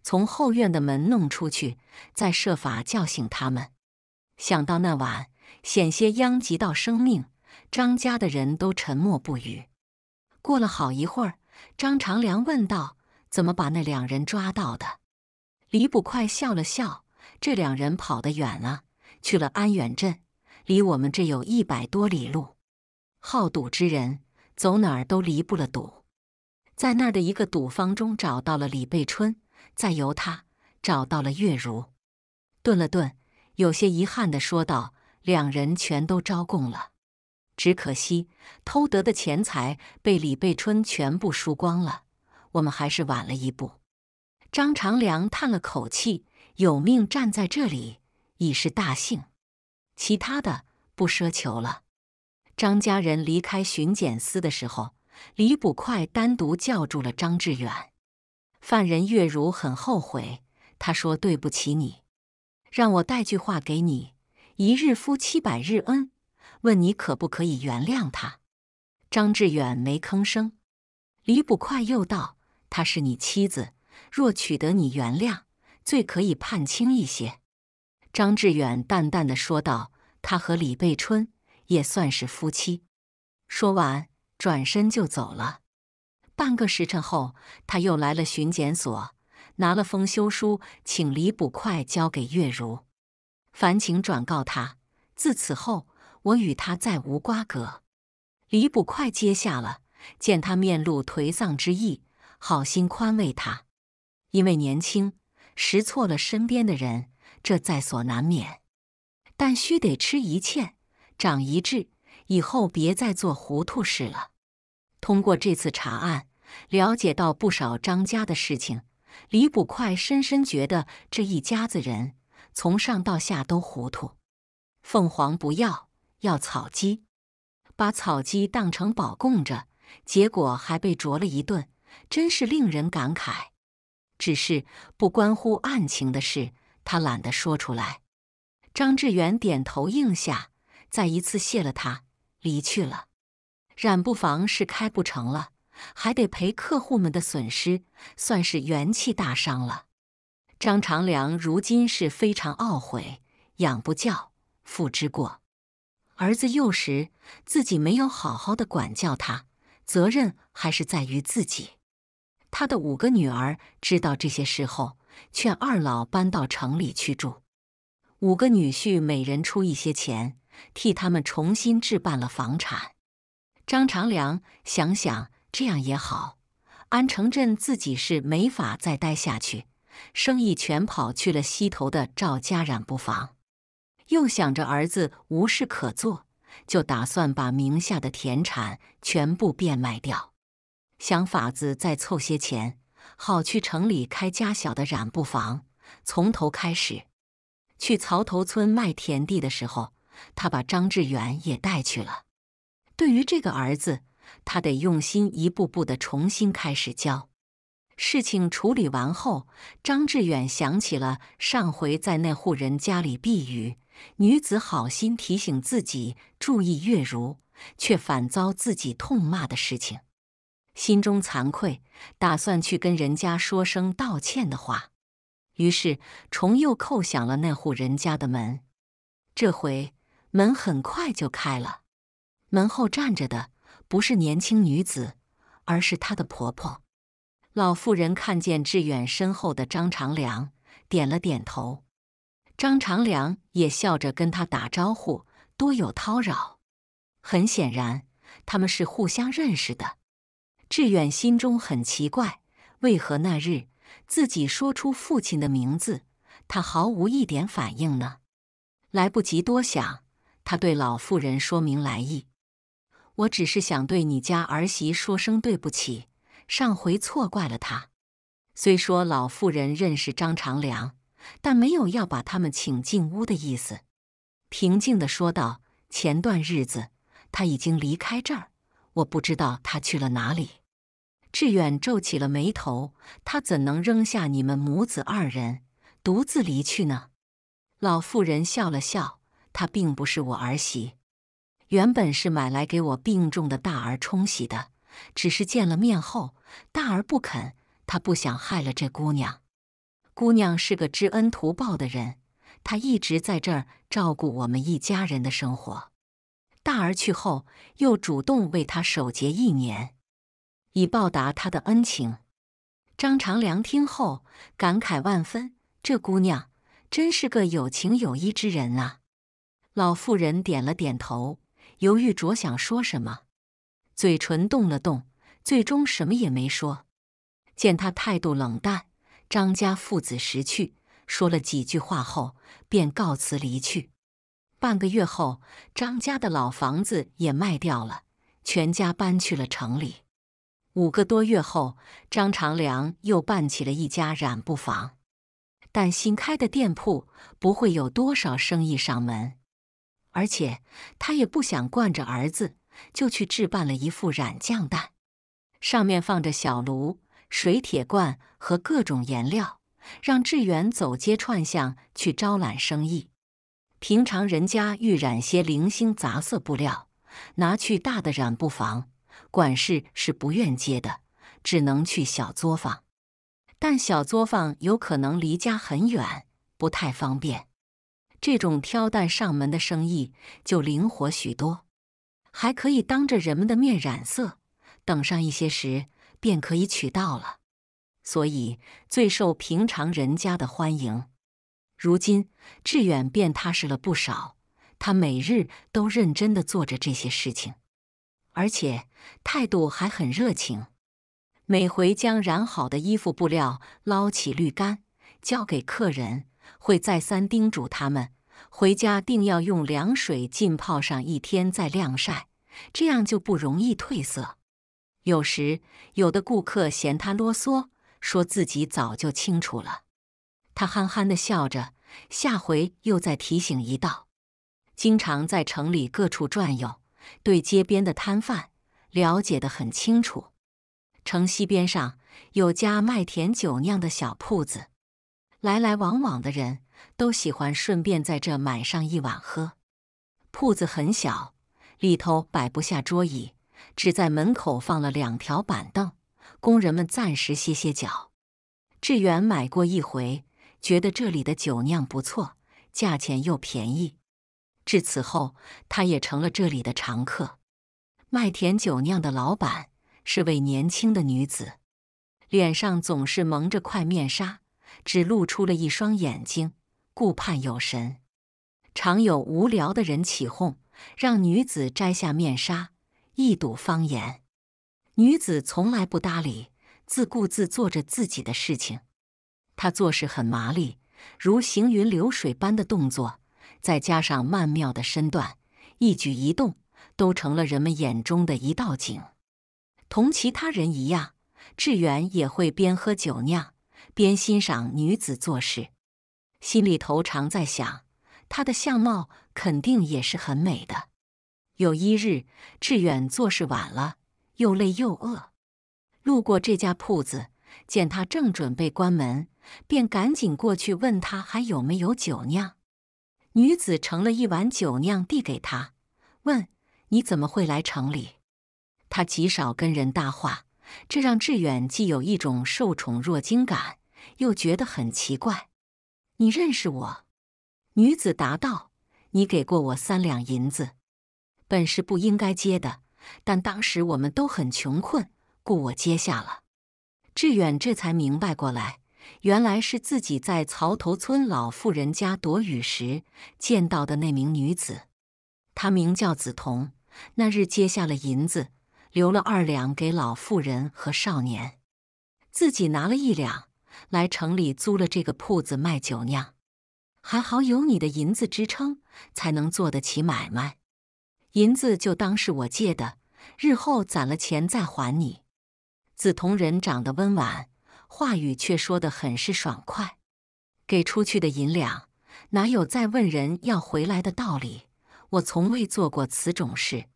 从后院的门弄出去，再设法叫醒他们。想到那晚险些殃及到生命，张家的人都沉默不语。过了好一会儿，张长良问道：“怎么把那两人抓到的？”李捕快笑了笑：“这两人跑得远了，去了安远镇，离我们这有一百多里路。好赌之人走哪儿都离不了赌，在那儿的一个赌坊中找到了李贝春，再由他找到了月如。”顿了顿。有些遗憾的说道：“两人全都招供了，只可惜偷得的钱财被李贝春全部输光了，我们还是晚了一步。”张长良叹了口气：“有命站在这里已是大幸，其他的不奢求了。”张家人离开巡检司的时候，李捕快单独叫住了张志远。犯人月如很后悔，他说：“对不起你。”让我带句话给你，一日夫妻百日恩，问你可不可以原谅他？张志远没吭声。李捕快又道：“她是你妻子，若取得你原谅，罪可以判轻一些。”张志远淡淡的说道：“他和李贝春也算是夫妻。”说完，转身就走了。半个时辰后，他又来了巡检所。拿了封休书，请李捕快交给月如，烦请转告他。自此后，我与他再无瓜葛。李捕快接下了，见他面露颓丧之意，好心宽慰他：因为年轻，识错了身边的人，这在所难免。但须得吃一堑，长一智，以后别再做糊涂事了。通过这次查案，了解到不少张家的事情。李捕快深深觉得这一家子人从上到下都糊涂。凤凰不要，要草鸡，把草鸡当成宝供着，结果还被啄了一顿，真是令人感慨。只是不关乎案情的事，他懒得说出来。张志远点头应下，再一次谢了他，离去了。染布房是开不成了。还得赔客户们的损失，算是元气大伤了。张长良如今是非常懊悔，养不教，父之过。儿子幼时自己没有好好的管教他，责任还是在于自己。他的五个女儿知道这些事后，劝二老搬到城里去住。五个女婿每人出一些钱，替他们重新置办了房产。张长良想想。这样也好，安城镇自己是没法再待下去，生意全跑去了西头的赵家染布房。又想着儿子无事可做，就打算把名下的田产全部变卖掉，想法子再凑些钱，好去城里开家小的染布房，从头开始。去曹头村卖田地的时候，他把张志远也带去了。对于这个儿子。他得用心，一步步的重新开始教。事情处理完后，张志远想起了上回在那户人家里避雨，女子好心提醒自己注意月如，却反遭自己痛骂的事情，心中惭愧，打算去跟人家说声道歉的话。于是，重又叩响了那户人家的门。这回门很快就开了，门后站着的。不是年轻女子，而是她的婆婆。老妇人看见志远身后的张长良，点了点头。张长良也笑着跟他打招呼：“多有叨扰。”很显然，他们是互相认识的。志远心中很奇怪，为何那日自己说出父亲的名字，他毫无一点反应呢？来不及多想，他对老妇人说明来意。我只是想对你家儿媳说声对不起，上回错怪了她。虽说老妇人认识张长良，但没有要把他们请进屋的意思。平静地说道：“前段日子他已经离开这儿，我不知道他去了哪里。”志远皱起了眉头：“他怎能扔下你们母子二人独自离去呢？”老妇人笑了笑：“他并不是我儿媳。”原本是买来给我病重的大儿冲洗的，只是见了面后，大儿不肯，他不想害了这姑娘。姑娘是个知恩图报的人，她一直在这儿照顾我们一家人的生活。大儿去后，又主动为她守节一年，以报答她的恩情。张长良听后感慨万分，这姑娘真是个有情有义之人啊！老妇人点了点头。犹豫着想说什么，嘴唇动了动，最终什么也没说。见他态度冷淡，张家父子识趣，说了几句话后便告辞离去。半个月后，张家的老房子也卖掉了，全家搬去了城里。五个多月后，张长良又办起了一家染布坊，但新开的店铺不会有多少生意上门。而且他也不想惯着儿子，就去置办了一副染匠担，上面放着小炉、水铁罐和各种颜料，让志远走街串巷去招揽生意。平常人家欲染些零星杂色布料，拿去大的染布房，管事是不愿接的，只能去小作坊。但小作坊有可能离家很远，不太方便。这种挑担上门的生意就灵活许多，还可以当着人们的面染色，等上一些时，便可以取到了，所以最受平常人家的欢迎。如今志远便踏实了不少，他每日都认真的做着这些事情，而且态度还很热情，每回将染好的衣服布料捞起滤干，交给客人。会再三叮嘱他们，回家定要用凉水浸泡上一天再晾晒，这样就不容易褪色。有时有的顾客嫌他啰嗦，说自己早就清楚了。他憨憨的笑着，下回又再提醒一道。经常在城里各处转悠，对街边的摊贩了解得很清楚。城西边上有家卖甜酒酿的小铺子。来来往往的人都喜欢顺便在这买上一碗喝。铺子很小，里头摆不下桌椅，只在门口放了两条板凳，工人们暂时歇歇脚。志远买过一回，觉得这里的酒酿不错，价钱又便宜。至此后，他也成了这里的常客。麦田酒酿的老板是位年轻的女子，脸上总是蒙着块面纱。只露出了一双眼睛，顾盼有神。常有无聊的人起哄，让女子摘下面纱，一睹芳颜。女子从来不搭理，自顾自做着自己的事情。她做事很麻利，如行云流水般的动作，再加上曼妙的身段，一举一动都成了人们眼中的一道景。同其他人一样，志远也会边喝酒酿。边欣赏女子做事，心里头常在想，她的相貌肯定也是很美的。有一日，志远做事晚了，又累又饿，路过这家铺子，见他正准备关门，便赶紧过去问他还有没有酒酿。女子盛了一碗酒酿递给他，问你怎么会来城里？他极少跟人搭话，这让志远既有一种受宠若惊感。又觉得很奇怪，你认识我？女子答道：“你给过我三两银子，本是不应该接的，但当时我们都很穷困，故我接下了。”志远这才明白过来，原来是自己在曹头村老妇人家躲雨时见到的那名女子。她名叫紫彤，那日接下了银子，留了二两给老妇人和少年，自己拿了一两。来城里租了这个铺子卖酒酿，还好有你的银子支撑，才能做得起买卖。银子就当是我借的，日后攒了钱再还你。紫铜人长得温婉，话语却说得很是爽快。给出去的银两，哪有再问人要回来的道理？我从未做过此种事。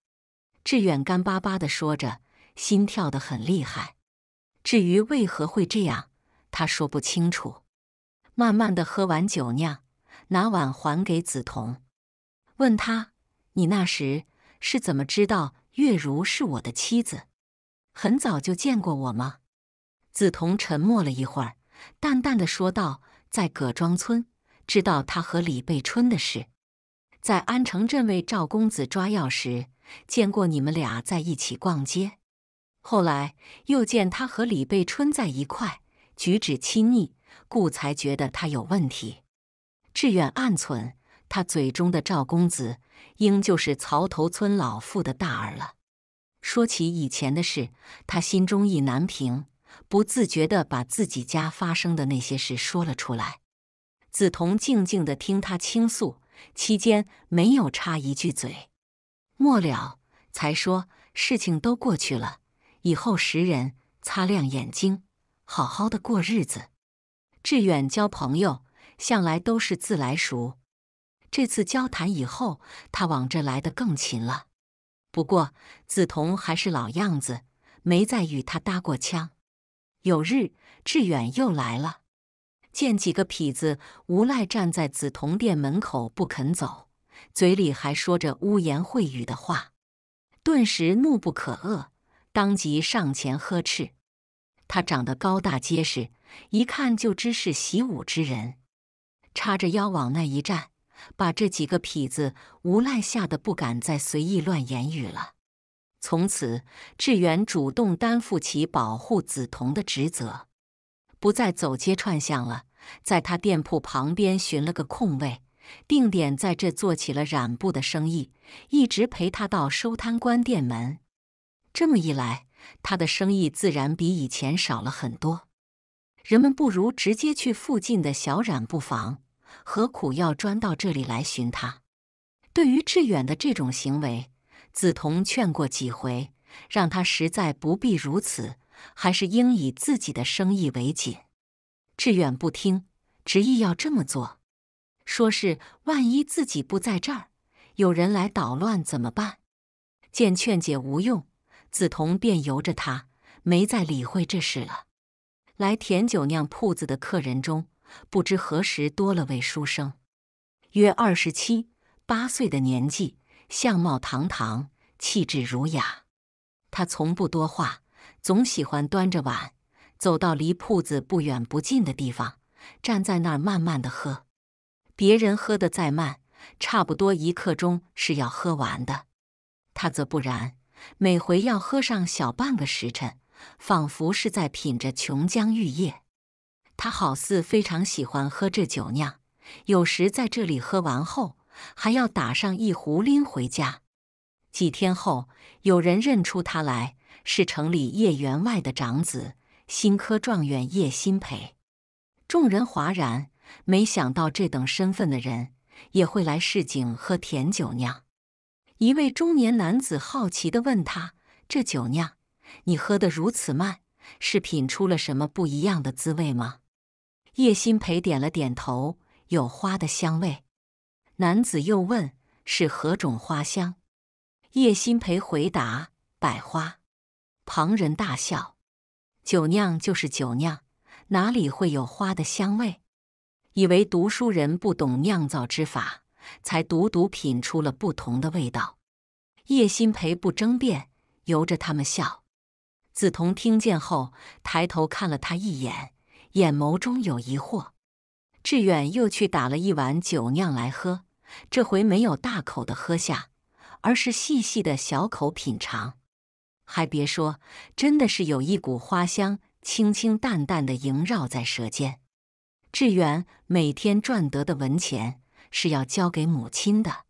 志远干巴巴地说着，心跳得很厉害。至于为何会这样？他说不清楚，慢慢的喝完酒酿，拿碗还给梓潼，问他：“你那时是怎么知道月如是我的妻子？很早就见过我吗？”梓潼沉默了一会儿，淡淡的说道：“在葛庄村知道他和李贝春的事，在安城镇为赵公子抓药时见过你们俩在一起逛街，后来又见他和李贝春在一块。”举止亲昵，故才觉得他有问题。志远暗忖，他嘴中的赵公子，应就是曹头村老妇的大儿了。说起以前的事，他心中意难平，不自觉地把自己家发生的那些事说了出来。梓潼静静地听他倾诉，期间没有插一句嘴。末了，才说：“事情都过去了，以后识人，擦亮眼睛。”好好的过日子。志远交朋友向来都是自来熟，这次交谈以后，他往这来的更勤了。不过紫彤还是老样子，没再与他搭过腔。有日，志远又来了，见几个痞子无赖站在紫彤店门口不肯走，嘴里还说着污言秽语的话，顿时怒不可遏，当即上前呵斥。他长得高大结实，一看就知是习武之人。叉着腰往那一站，把这几个痞子无赖吓得不敢再随意乱言语了。从此，志远主动担负起保护梓潼的职责，不再走街串巷了。在他店铺旁边寻了个空位，定点在这做起了染布的生意，一直陪他到收摊关店门。这么一来，他的生意自然比以前少了很多，人们不如直接去附近的小染布坊，何苦要专到这里来寻他？对于致远的这种行为，梓潼劝过几回，让他实在不必如此，还是应以自己的生意为紧。致远不听，执意要这么做，说是万一自己不在这儿，有人来捣乱怎么办？见劝解无用。梓潼便由着他，没再理会这事了。来甜酒酿铺子的客人中，不知何时多了位书生，约二十七八岁的年纪，相貌堂堂，气质儒雅。他从不多话，总喜欢端着碗，走到离铺子不远不近的地方，站在那儿慢慢的喝。别人喝的再慢，差不多一刻钟是要喝完的，他则不然。每回要喝上小半个时辰，仿佛是在品着琼浆玉液。他好似非常喜欢喝这酒酿，有时在这里喝完后，还要打上一壶拎回家。几天后，有人认出他来，是城里叶员外的长子，新科状元叶新培。众人哗然，没想到这等身份的人也会来市井喝甜酒酿。一位中年男子好奇地问他：“这酒酿，你喝得如此慢，是品出了什么不一样的滋味吗？”叶新培点了点头：“有花的香味。”男子又问：“是何种花香？”叶新培回答：“百花。”旁人大笑：“酒酿就是酒酿，哪里会有花的香味？以为读书人不懂酿造之法。”才独独品出了不同的味道。叶新培不争辩，由着他们笑。梓潼听见后，抬头看了他一眼，眼眸中有疑惑。志远又去打了一碗酒酿来喝，这回没有大口的喝下，而是细细的小口品尝。还别说，真的是有一股花香，轻轻淡淡的萦绕在舌尖。志远每天赚得的文钱。是要交给母亲的。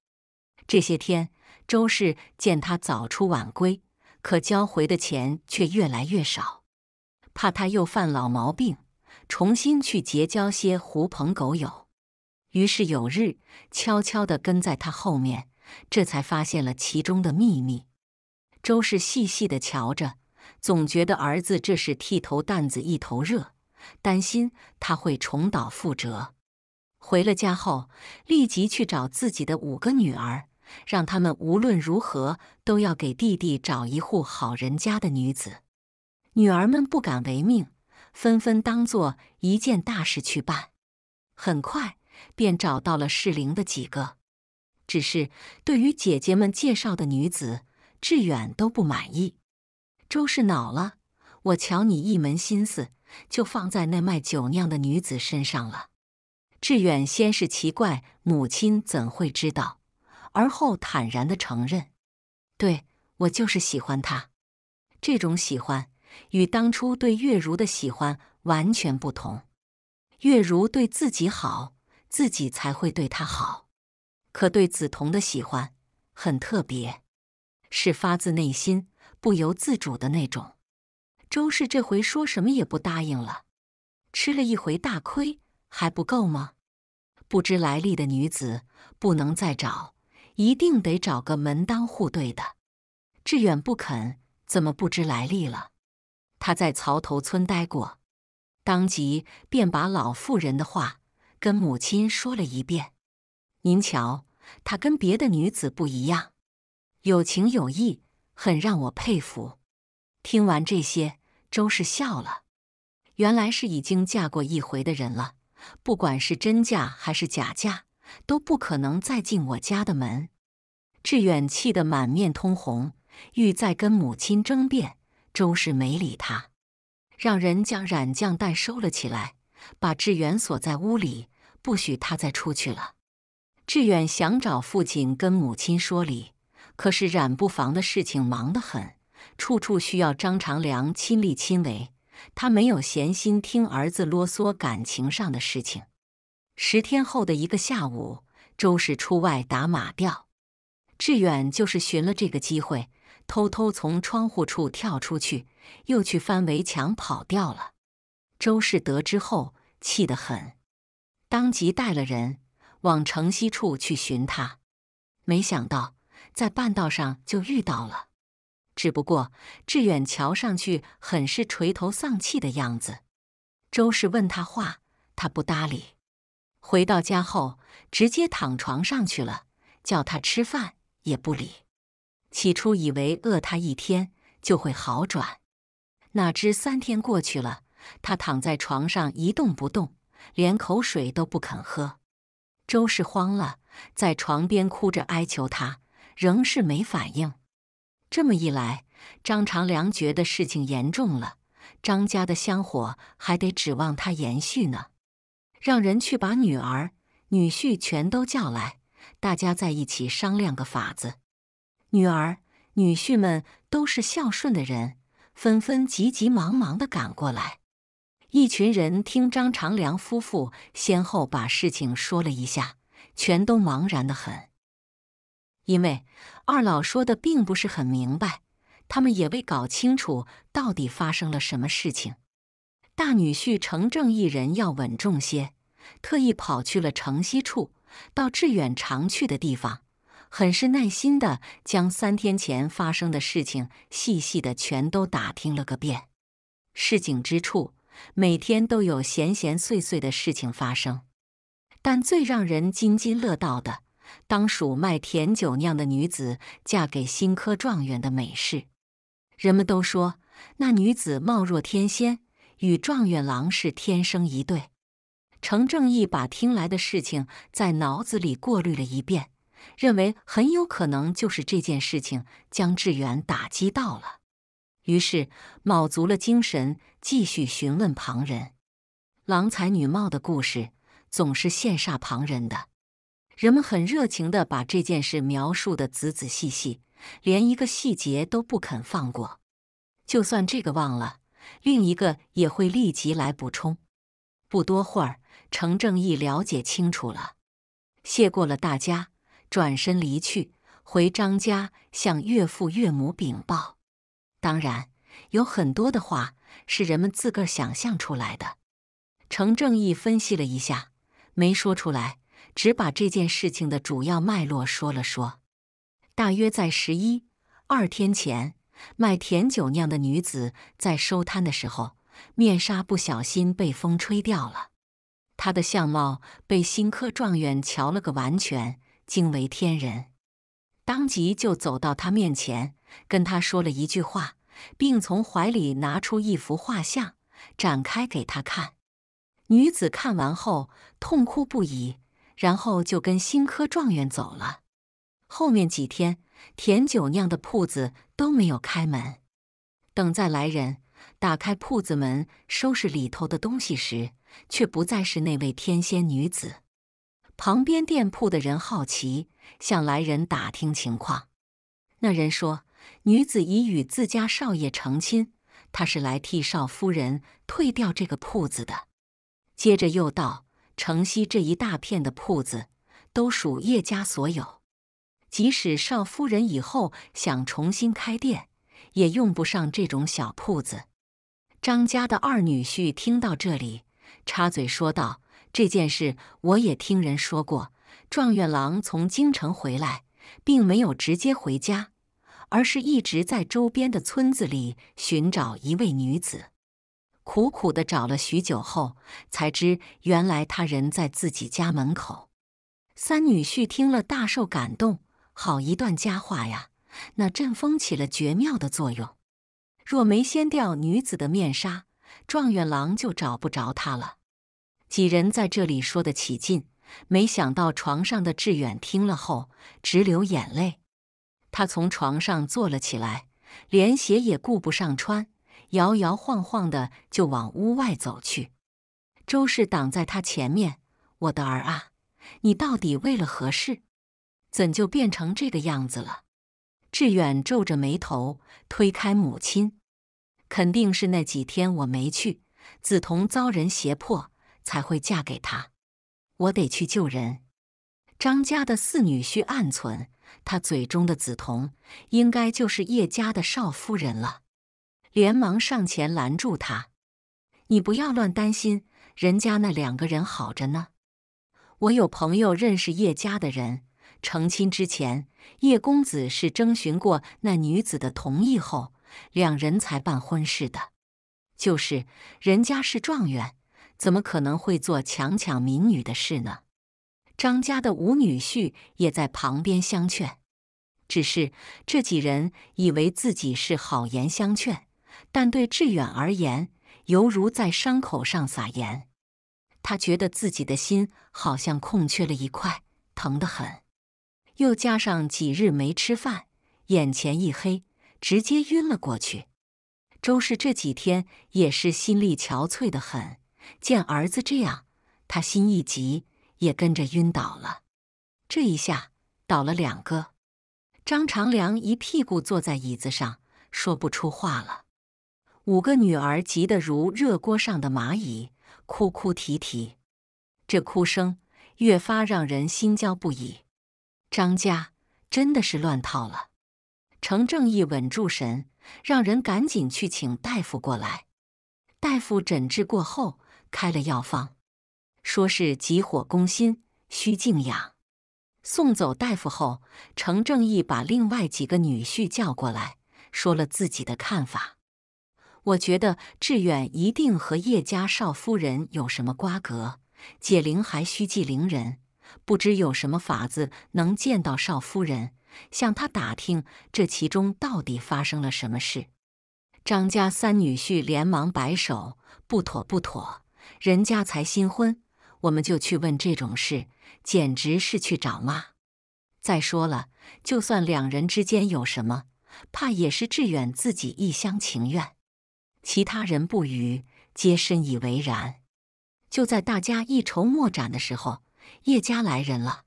这些天，周氏见他早出晚归，可交回的钱却越来越少，怕他又犯老毛病，重新去结交些狐朋狗友。于是有日，悄悄地跟在他后面，这才发现了其中的秘密。周氏细细地瞧着，总觉得儿子这是剃头担子一头热，担心他会重蹈覆辙。回了家后，立即去找自己的五个女儿，让他们无论如何都要给弟弟找一户好人家的女子。女儿们不敢违命，纷纷当做一件大事去办。很快便找到了适龄的几个，只是对于姐姐们介绍的女子，志远都不满意。周氏恼了：“我瞧你一门心思就放在那卖酒酿的女子身上了。”志远先是奇怪母亲怎会知道，而后坦然的承认：“对我就是喜欢他。这种喜欢与当初对月如的喜欢完全不同。月如对自己好，自己才会对她好。可对梓潼的喜欢很特别，是发自内心、不由自主的那种。”周氏这回说什么也不答应了，吃了一回大亏。还不够吗？不知来历的女子不能再找，一定得找个门当户对的。志远不肯，怎么不知来历了？他在曹头村待过，当即便把老妇人的话跟母亲说了一遍。您瞧，他跟别的女子不一样，有情有义，很让我佩服。听完这些，周氏笑了，原来是已经嫁过一回的人了。不管是真嫁还是假嫁，都不可能再进我家的门。志远气得满面通红，欲再跟母亲争辩，周氏没理他，让人将染酱袋收了起来，把志远锁在屋里，不许他再出去了。志远想找父亲跟母亲说理，可是染布房的事情忙得很，处处需要张长良亲力亲为。他没有闲心听儿子啰嗦感情上的事情。十天后的一个下午，周氏出外打马吊，志远就是寻了这个机会，偷偷从窗户处跳出去，又去翻围墙跑掉了。周氏得知后气得很，当即带了人往城西处去寻他，没想到在半道上就遇到了。只不过，志远瞧上去很是垂头丧气的样子。周氏问他话，他不搭理。回到家后，直接躺床上去了，叫他吃饭也不理。起初以为饿他一天就会好转，哪知三天过去了，他躺在床上一动不动，连口水都不肯喝。周氏慌了，在床边哭着哀求他，仍是没反应。这么一来，张长良觉得事情严重了，张家的香火还得指望他延续呢。让人去把女儿、女婿全都叫来，大家在一起商量个法子。女儿、女婿们都是孝顺的人，纷纷急急忙忙的赶过来。一群人听张长良夫妇先后把事情说了一下，全都茫然的很。因为二老说的并不是很明白，他们也未搞清楚到底发生了什么事情。大女婿程正一人要稳重些，特意跑去了城西处，到志远常去的地方，很是耐心的将三天前发生的事情细细的全都打听了个遍。市井之处每天都有闲闲碎碎的事情发生，但最让人津津乐道的。当属卖甜酒酿的女子嫁给新科状元的美事，人们都说那女子貌若天仙，与状元郎是天生一对。程正义把听来的事情在脑子里过滤了一遍，认为很有可能就是这件事情将志远打击到了，于是卯足了精神继续询问旁人。郎才女貌的故事总是羡煞旁人的。人们很热情的把这件事描述的仔仔细细，连一个细节都不肯放过。就算这个忘了，另一个也会立即来补充。不多会儿，程正义了解清楚了，谢过了大家，转身离去，回张家向岳父岳母禀报。当然，有很多的话是人们自个儿想象出来的。程正义分析了一下，没说出来。只把这件事情的主要脉络说了说，大约在十一二天前，卖甜酒酿的女子在收摊的时候，面纱不小心被风吹掉了，她的相貌被新科状元瞧了个完全，惊为天人，当即就走到她面前，跟她说了一句话，并从怀里拿出一幅画像，展开给她看。女子看完后，痛哭不已。然后就跟新科状元走了。后面几天，甜酒酿的铺子都没有开门。等再来人打开铺子门收拾里头的东西时，却不再是那位天仙女子。旁边店铺的人好奇向来人打听情况，那人说：“女子已与自家少爷成亲，他是来替少夫人退掉这个铺子的。”接着又道。城西这一大片的铺子都属叶家所有，即使少夫人以后想重新开店，也用不上这种小铺子。张家的二女婿听到这里，插嘴说道：“这件事我也听人说过，状元郎从京城回来，并没有直接回家，而是一直在周边的村子里寻找一位女子。”苦苦的找了许久后，才知原来他人在自己家门口。三女婿听了大受感动，好一段佳话呀！那阵风起了绝妙的作用，若没掀掉女子的面纱，状元郎就找不着她了。几人在这里说得起劲，没想到床上的致远听了后直流眼泪，他从床上坐了起来，连鞋也顾不上穿。摇摇晃晃的就往屋外走去，周氏挡在他前面：“我的儿啊，你到底为了何事，怎就变成这个样子了？”志远皱着眉头推开母亲：“肯定是那几天我没去，梓潼遭人胁迫才会嫁给他。我得去救人。张家的四女婿暗存，他嘴中的梓潼，应该就是叶家的少夫人了。”连忙上前拦住他：“你不要乱担心，人家那两个人好着呢。我有朋友认识叶家的人，成亲之前，叶公子是征询过那女子的同意后，两人才办婚事的。就是人家是状元，怎么可能会做强抢民女的事呢？”张家的五女婿也在旁边相劝，只是这几人以为自己是好言相劝。但对志远而言，犹如在伤口上撒盐。他觉得自己的心好像空缺了一块，疼得很。又加上几日没吃饭，眼前一黑，直接晕了过去。周氏这几天也是心力憔悴的很，见儿子这样，他心一急，也跟着晕倒了。这一下倒了两个。张长良一屁股坐在椅子上，说不出话了。五个女儿急得如热锅上的蚂蚁，哭哭啼啼，这哭声越发让人心焦不已。张家真的是乱套了。程正义稳住神，让人赶紧去请大夫过来。大夫诊治过后，开了药方，说是急火攻心，需静养。送走大夫后，程正义把另外几个女婿叫过来，说了自己的看法。我觉得志远一定和叶家少夫人有什么瓜葛。解铃还需系铃人，不知有什么法子能见到少夫人，向她打听这其中到底发生了什么事。张家三女婿连忙摆手：“不妥不妥，人家才新婚，我们就去问这种事，简直是去找骂。再说了，就算两人之间有什么，怕也是志远自己一厢情愿。”其他人不语，皆深以为然。就在大家一筹莫展的时候，叶家来人了，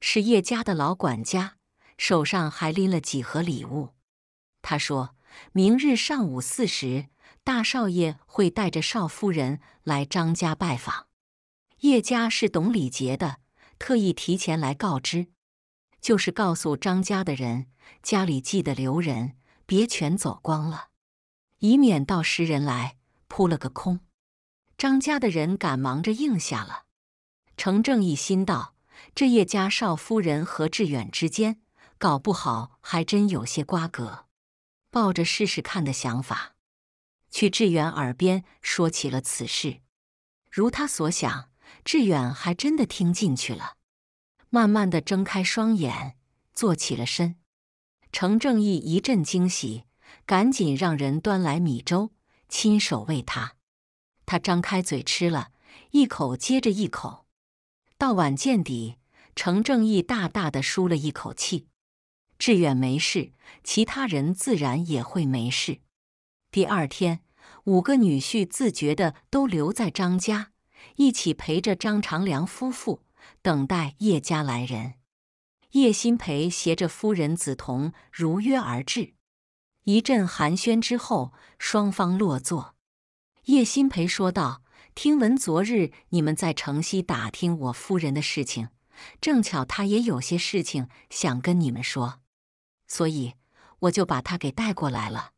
是叶家的老管家，手上还拎了几盒礼物。他说：“明日上午四时，大少爷会带着少夫人来张家拜访。叶家是懂礼节的，特意提前来告知，就是告诉张家的人，家里记得留人，别全走光了。”以免到时人来扑了个空，张家的人赶忙着应下了。程正义心道：这叶家少夫人和志远之间，搞不好还真有些瓜葛。抱着试试看的想法，去志远耳边说起了此事。如他所想，志远还真的听进去了，慢慢的睁开双眼，坐起了身。程正义一阵惊喜。赶紧让人端来米粥，亲手喂他。他张开嘴吃了一口，接着一口，到碗见底。程正义大大的舒了一口气。志远没事，其他人自然也会没事。第二天，五个女婿自觉的都留在张家，一起陪着张长良夫妇，等待叶家来人。叶新培携着夫人紫彤，如约而至。一阵寒暄之后，双方落座。叶新培说道：“听闻昨日你们在城西打听我夫人的事情，正巧她也有些事情想跟你们说，所以我就把她给带过来了。”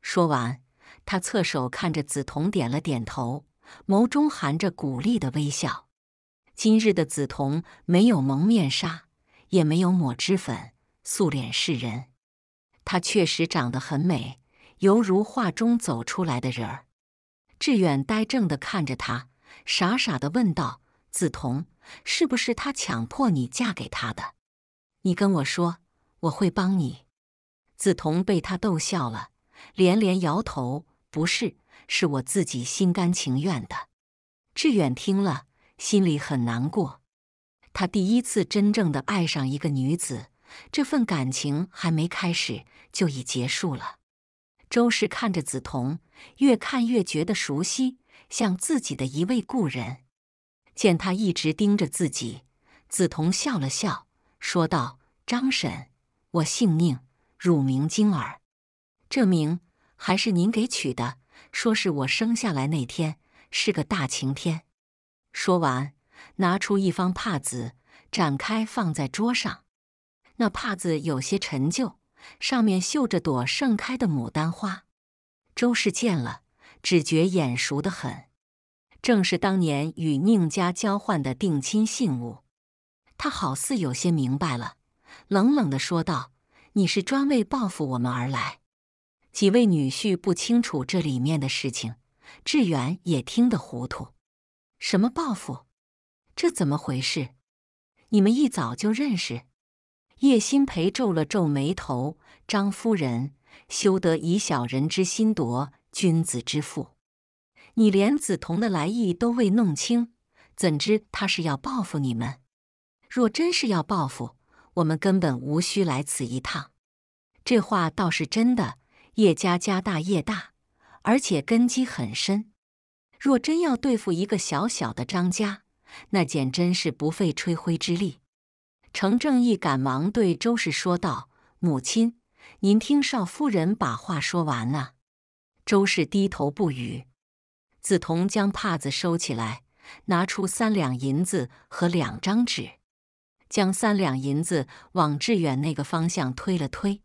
说完，他侧手看着紫瞳，点了点头，眸中含着鼓励的微笑。今日的紫瞳没有蒙面纱，也没有抹脂粉，素脸示人。她确实长得很美，犹如画中走出来的人儿。志远呆怔地看着她，傻傻地问道：“梓潼，是不是他强迫你嫁给他的？你跟我说，我会帮你。”梓潼被他逗笑了，连连摇头：“不是，是我自己心甘情愿的。”志远听了，心里很难过。他第一次真正的爱上一个女子。这份感情还没开始，就已结束了。周氏看着梓潼，越看越觉得熟悉，像自己的一位故人。见他一直盯着自己，梓潼笑了笑，说道：“张婶，我姓宁，乳名晶儿，这名还是您给取的，说是我生下来那天是个大晴天。”说完，拿出一方帕子，展开放在桌上。那帕子有些陈旧，上面绣着朵盛开的牡丹花。周氏见了，只觉眼熟得很，正是当年与宁家交换的定亲信物。他好似有些明白了，冷冷地说道：“你是专为报复我们而来？几位女婿不清楚这里面的事情，志远也听得糊涂。什么报复？这怎么回事？你们一早就认识？”叶新培皱了皱眉头：“张夫人，休得以小人之心夺君子之腹。你连梓潼的来意都未弄清，怎知他是要报复你们？若真是要报复，我们根本无需来此一趟。”这话倒是真的。叶家家大业大，而且根基很深。若真要对付一个小小的张家，那简直真是不费吹灰之力。程正义赶忙对周氏说道：“母亲，您听少夫人把话说完啊。”周氏低头不语。梓潼将帕子收起来，拿出三两银子和两张纸，将三两银子往致远那个方向推了推：“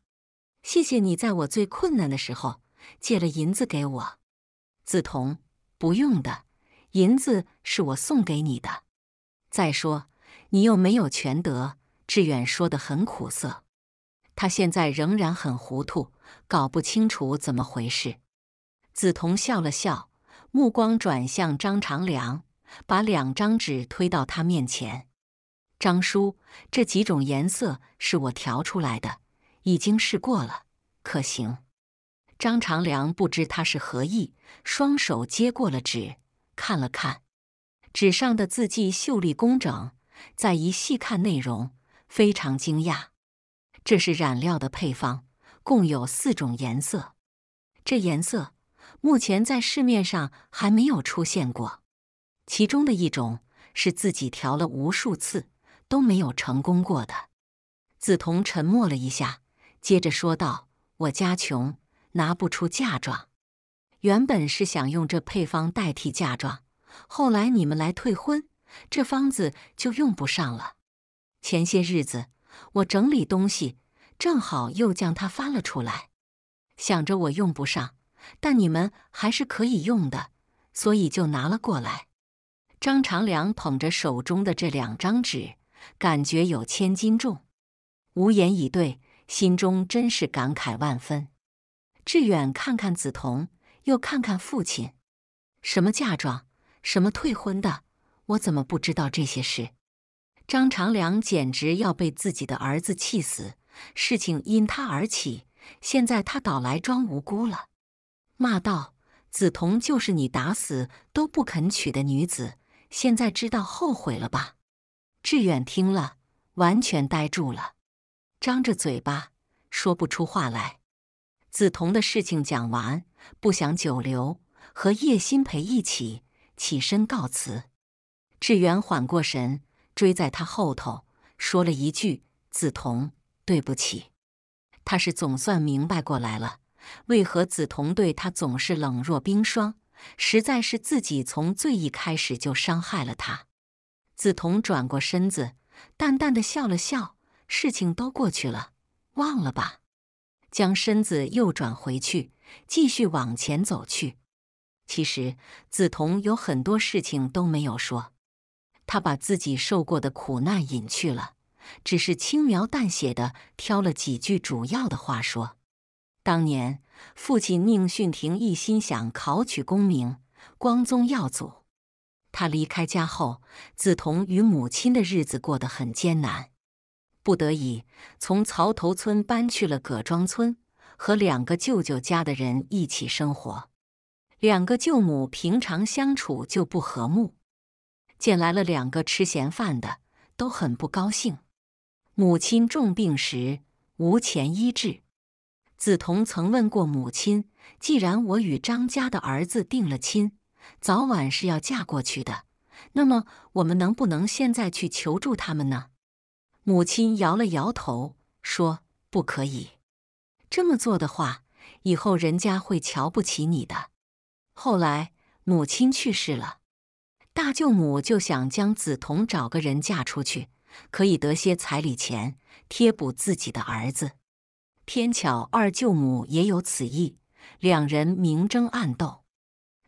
谢谢你在我最困难的时候借了银子给我。”梓潼：“不用的，银子是我送给你的。再说。”你又没有全德，志远说得很苦涩。他现在仍然很糊涂，搞不清楚怎么回事。梓潼笑了笑，目光转向张长良，把两张纸推到他面前。张叔，这几种颜色是我调出来的，已经试过了，可行。张长良不知他是何意，双手接过了纸，看了看，纸上的字迹秀丽工整。再一细看内容，非常惊讶。这是染料的配方，共有四种颜色。这颜色目前在市面上还没有出现过。其中的一种是自己调了无数次都没有成功过的。梓潼沉默了一下，接着说道：“我家穷，拿不出嫁妆。原本是想用这配方代替嫁妆，后来你们来退婚。”这方子就用不上了。前些日子我整理东西，正好又将它翻了出来。想着我用不上，但你们还是可以用的，所以就拿了过来。张长良捧着手中的这两张纸，感觉有千斤重，无言以对，心中真是感慨万分。志远看看梓潼，又看看父亲，什么嫁妆，什么退婚的。我怎么不知道这些事？张长良简直要被自己的儿子气死！事情因他而起，现在他倒来装无辜了，骂道：“梓潼就是你打死都不肯娶的女子，现在知道后悔了吧？”志远听了，完全呆住了，张着嘴巴说不出话来。梓潼的事情讲完，不想久留，和叶新培一起起身告辞。志远缓过神，追在他后头，说了一句：“梓潼，对不起。”他是总算明白过来了，为何梓潼对他总是冷若冰霜，实在是自己从最一开始就伤害了他。梓潼转过身子，淡淡的笑了笑：“事情都过去了，忘了吧。”将身子又转回去，继续往前走去。其实，梓潼有很多事情都没有说。他把自己受过的苦难隐去了，只是轻描淡写的挑了几句主要的话说：“当年父亲宁训廷一心想考取功名，光宗耀祖。他离开家后，梓潼与母亲的日子过得很艰难，不得已从曹头村搬去了葛庄村，和两个舅舅家的人一起生活。两个舅母平常相处就不和睦。”见来了两个吃闲饭的，都很不高兴。母亲重病时无钱医治，子潼曾问过母亲：“既然我与张家的儿子定了亲，早晚是要嫁过去的，那么我们能不能现在去求助他们呢？”母亲摇了摇头，说：“不可以，这么做的话，以后人家会瞧不起你的。”后来母亲去世了。大舅母就想将梓潼找个人嫁出去，可以得些彩礼钱贴补自己的儿子。天巧二舅母也有此意，两人明争暗斗。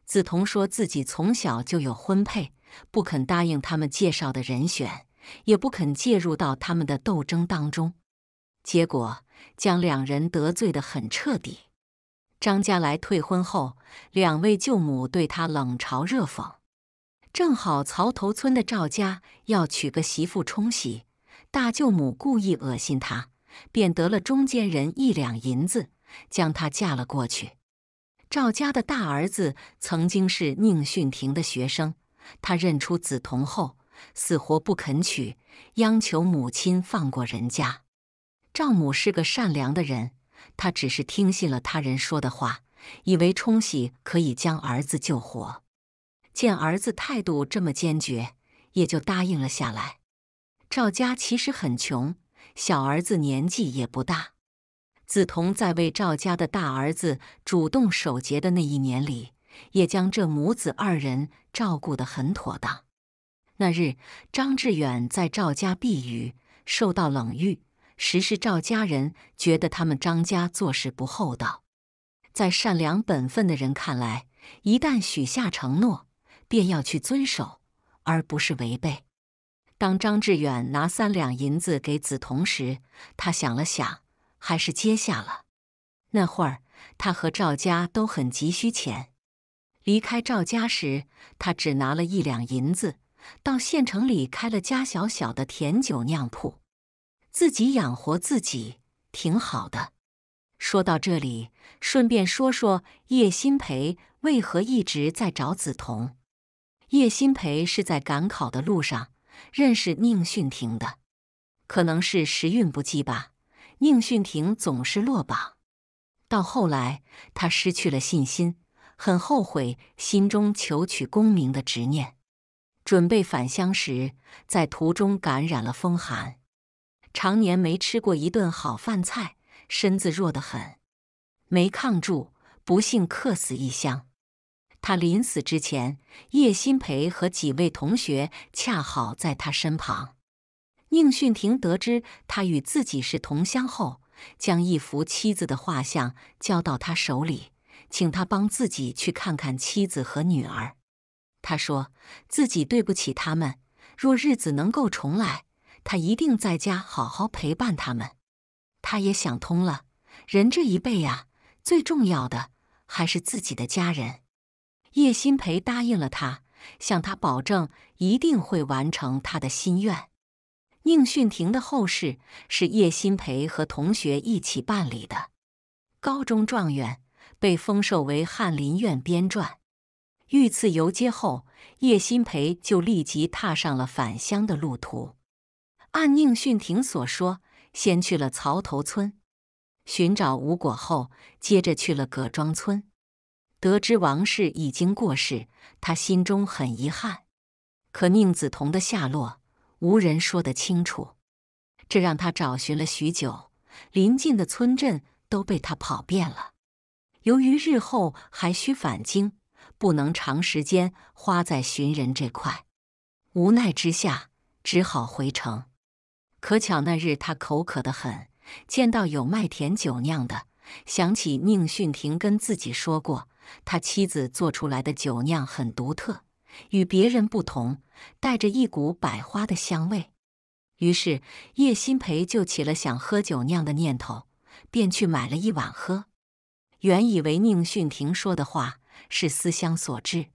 梓潼说自己从小就有婚配，不肯答应他们介绍的人选，也不肯介入到他们的斗争当中，结果将两人得罪的很彻底。张家来退婚后，两位舅母对他冷嘲热讽。正好曹头村的赵家要娶个媳妇冲喜，大舅母故意恶心他，便得了中间人一两银子，将他嫁了过去。赵家的大儿子曾经是宁训廷的学生，他认出梓潼后，死活不肯娶，央求母亲放过人家。赵母是个善良的人，他只是听信了他人说的话，以为冲喜可以将儿子救活。见儿子态度这么坚决，也就答应了下来。赵家其实很穷，小儿子年纪也不大。梓潼在为赵家的大儿子主动守节的那一年里，也将这母子二人照顾得很妥当。那日，张志远在赵家避雨，受到冷遇，实是赵家人觉得他们张家做事不厚道。在善良本分的人看来，一旦许下承诺，便要去遵守，而不是违背。当张志远拿三两银子给梓潼时，他想了想，还是接下了。那会儿他和赵家都很急需钱。离开赵家时，他只拿了一两银子，到县城里开了家小小的甜酒酿铺，自己养活自己，挺好的。说到这里，顺便说说叶新培为何一直在找梓潼。叶新培是在赶考的路上认识宁训廷的，可能是时运不济吧。宁训廷总是落榜，到后来他失去了信心，很后悔心中求取功名的执念。准备返乡时，在途中感染了风寒，常年没吃过一顿好饭菜，身子弱得很，没抗住，不幸客死异乡。他临死之前，叶新培和几位同学恰好在他身旁。宁训庭得知他与自己是同乡后，将一幅妻子的画像交到他手里，请他帮自己去看看妻子和女儿。他说自己对不起他们，若日子能够重来，他一定在家好好陪伴他们。他也想通了，人这一辈呀，最重要的还是自己的家人。叶新培答应了他，向他保证一定会完成他的心愿。宁训亭的后事是叶新培和同学一起办理的。高中状元被封授为翰林院编撰，遇刺游街后，叶新培就立即踏上了返乡的路途。按宁训亭所说，先去了曹头村，寻找无果后，接着去了葛庄村。得知王氏已经过世，他心中很遗憾。可宁子彤的下落无人说得清楚，这让他找寻了许久。临近的村镇都被他跑遍了。由于日后还需返京，不能长时间花在寻人这块，无奈之下只好回城。可巧那日他口渴得很，见到有卖甜酒酿的，想起宁训庭跟自己说过。他妻子做出来的酒酿很独特，与别人不同，带着一股百花的香味。于是叶新培就起了想喝酒酿的念头，便去买了一碗喝。原以为宁训庭说的话是思乡所致，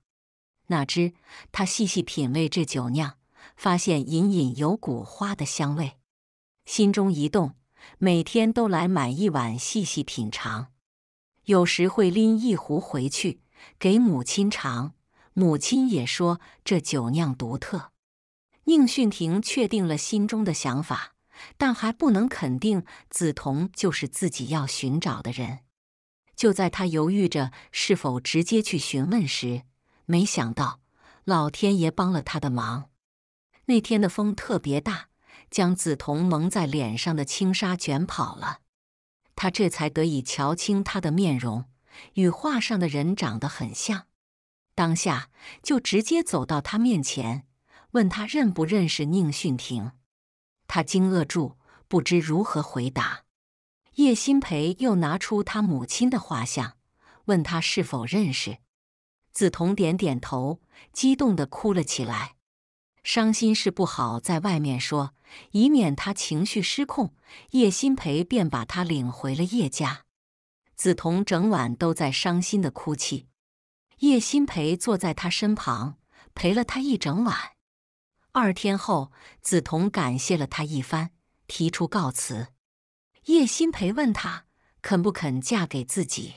哪知他细细品味这酒酿，发现隐隐有股花的香味，心中一动，每天都来买一碗细细品尝。有时会拎一壶回去给母亲尝，母亲也说这酒酿独特。宁训亭确定了心中的想法，但还不能肯定紫潼就是自己要寻找的人。就在他犹豫着是否直接去询问时，没想到老天爷帮了他的忙。那天的风特别大，将紫铜蒙在脸上的轻纱卷跑了。他这才得以瞧清他的面容，与画上的人长得很像。当下就直接走到他面前，问他认不认识宁训庭。他惊愕住，不知如何回答。叶新培又拿出他母亲的画像，问他是否认识。梓潼点点头，激动地哭了起来。伤心事不好在外面说，以免他情绪失控。叶新培便把他领回了叶家。梓潼整晚都在伤心的哭泣，叶新培坐在他身旁陪了他一整晚。二天后，梓潼感谢了他一番，提出告辞。叶新培问他肯不肯嫁给自己。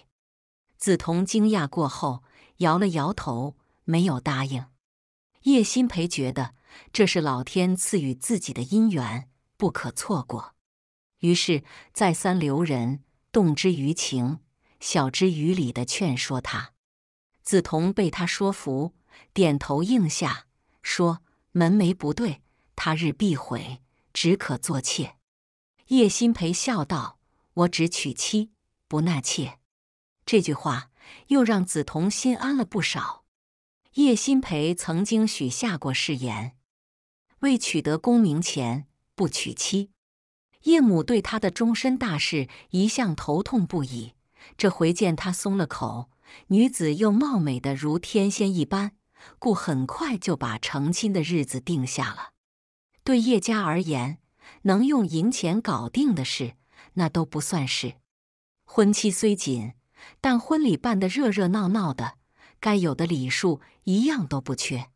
梓潼惊讶过后摇了摇头，没有答应。叶新培觉得这是老天赐予自己的姻缘，不可错过，于是再三留人，动之于情，晓之于理的劝说他。梓潼被他说服，点头应下，说：“门楣不对，他日必悔，只可做妾。”叶新培笑道：“我只娶妻，不纳妾。”这句话又让梓潼心安了不少。叶新培曾经许下过誓言：未取得功名前不娶妻。叶母对他的终身大事一向头痛不已，这回见他松了口，女子又貌美的如天仙一般，故很快就把成亲的日子定下了。对叶家而言，能用银钱搞定的事，那都不算事。婚期虽紧，但婚礼办得热热闹闹的。该有的礼数一样都不缺。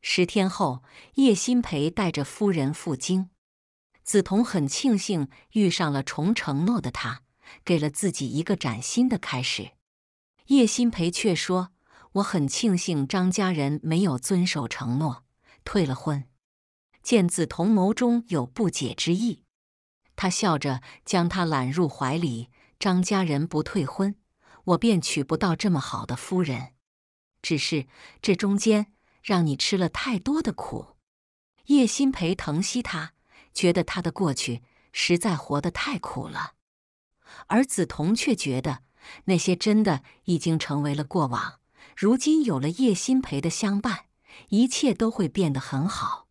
十天后，叶新培带着夫人赴京。梓潼很庆幸遇上了重承诺的他，给了自己一个崭新的开始。叶新培却说：“我很庆幸张家人没有遵守承诺，退了婚。”见梓潼眸中有不解之意，他笑着将他揽入怀里。张家人不退婚，我便娶不到这么好的夫人。只是这中间让你吃了太多的苦。叶新培疼惜他，觉得他的过去实在活得太苦了。而梓潼却觉得那些真的已经成为了过往。如今有了叶新培的相伴，一切都会变得很好。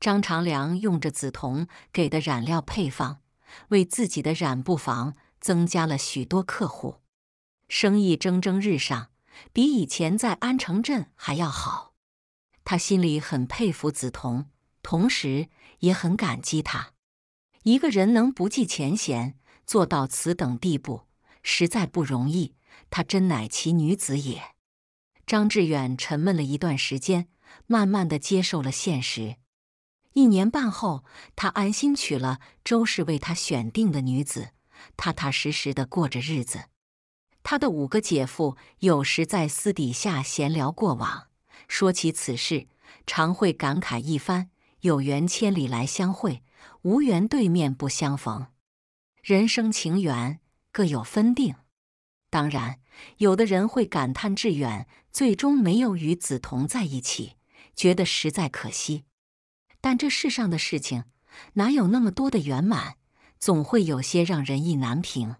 张长良用着梓潼给的染料配方，为自己的染布坊增加了许多客户，生意蒸蒸日上。比以前在安城镇还要好，他心里很佩服梓潼，同时也很感激她。一个人能不计前嫌，做到此等地步，实在不容易。她真乃奇女子也。张志远沉闷了一段时间，慢慢的接受了现实。一年半后，他安心娶了周氏为他选定的女子，踏踏实实的过着日子。他的五个姐夫有时在私底下闲聊过往，说起此事，常会感慨一番：“有缘千里来相会，无缘对面不相逢。人生情缘各有分定。”当然，有的人会感叹志远最终没有与梓潼在一起，觉得实在可惜。但这世上的事情，哪有那么多的圆满？总会有些让人意难平。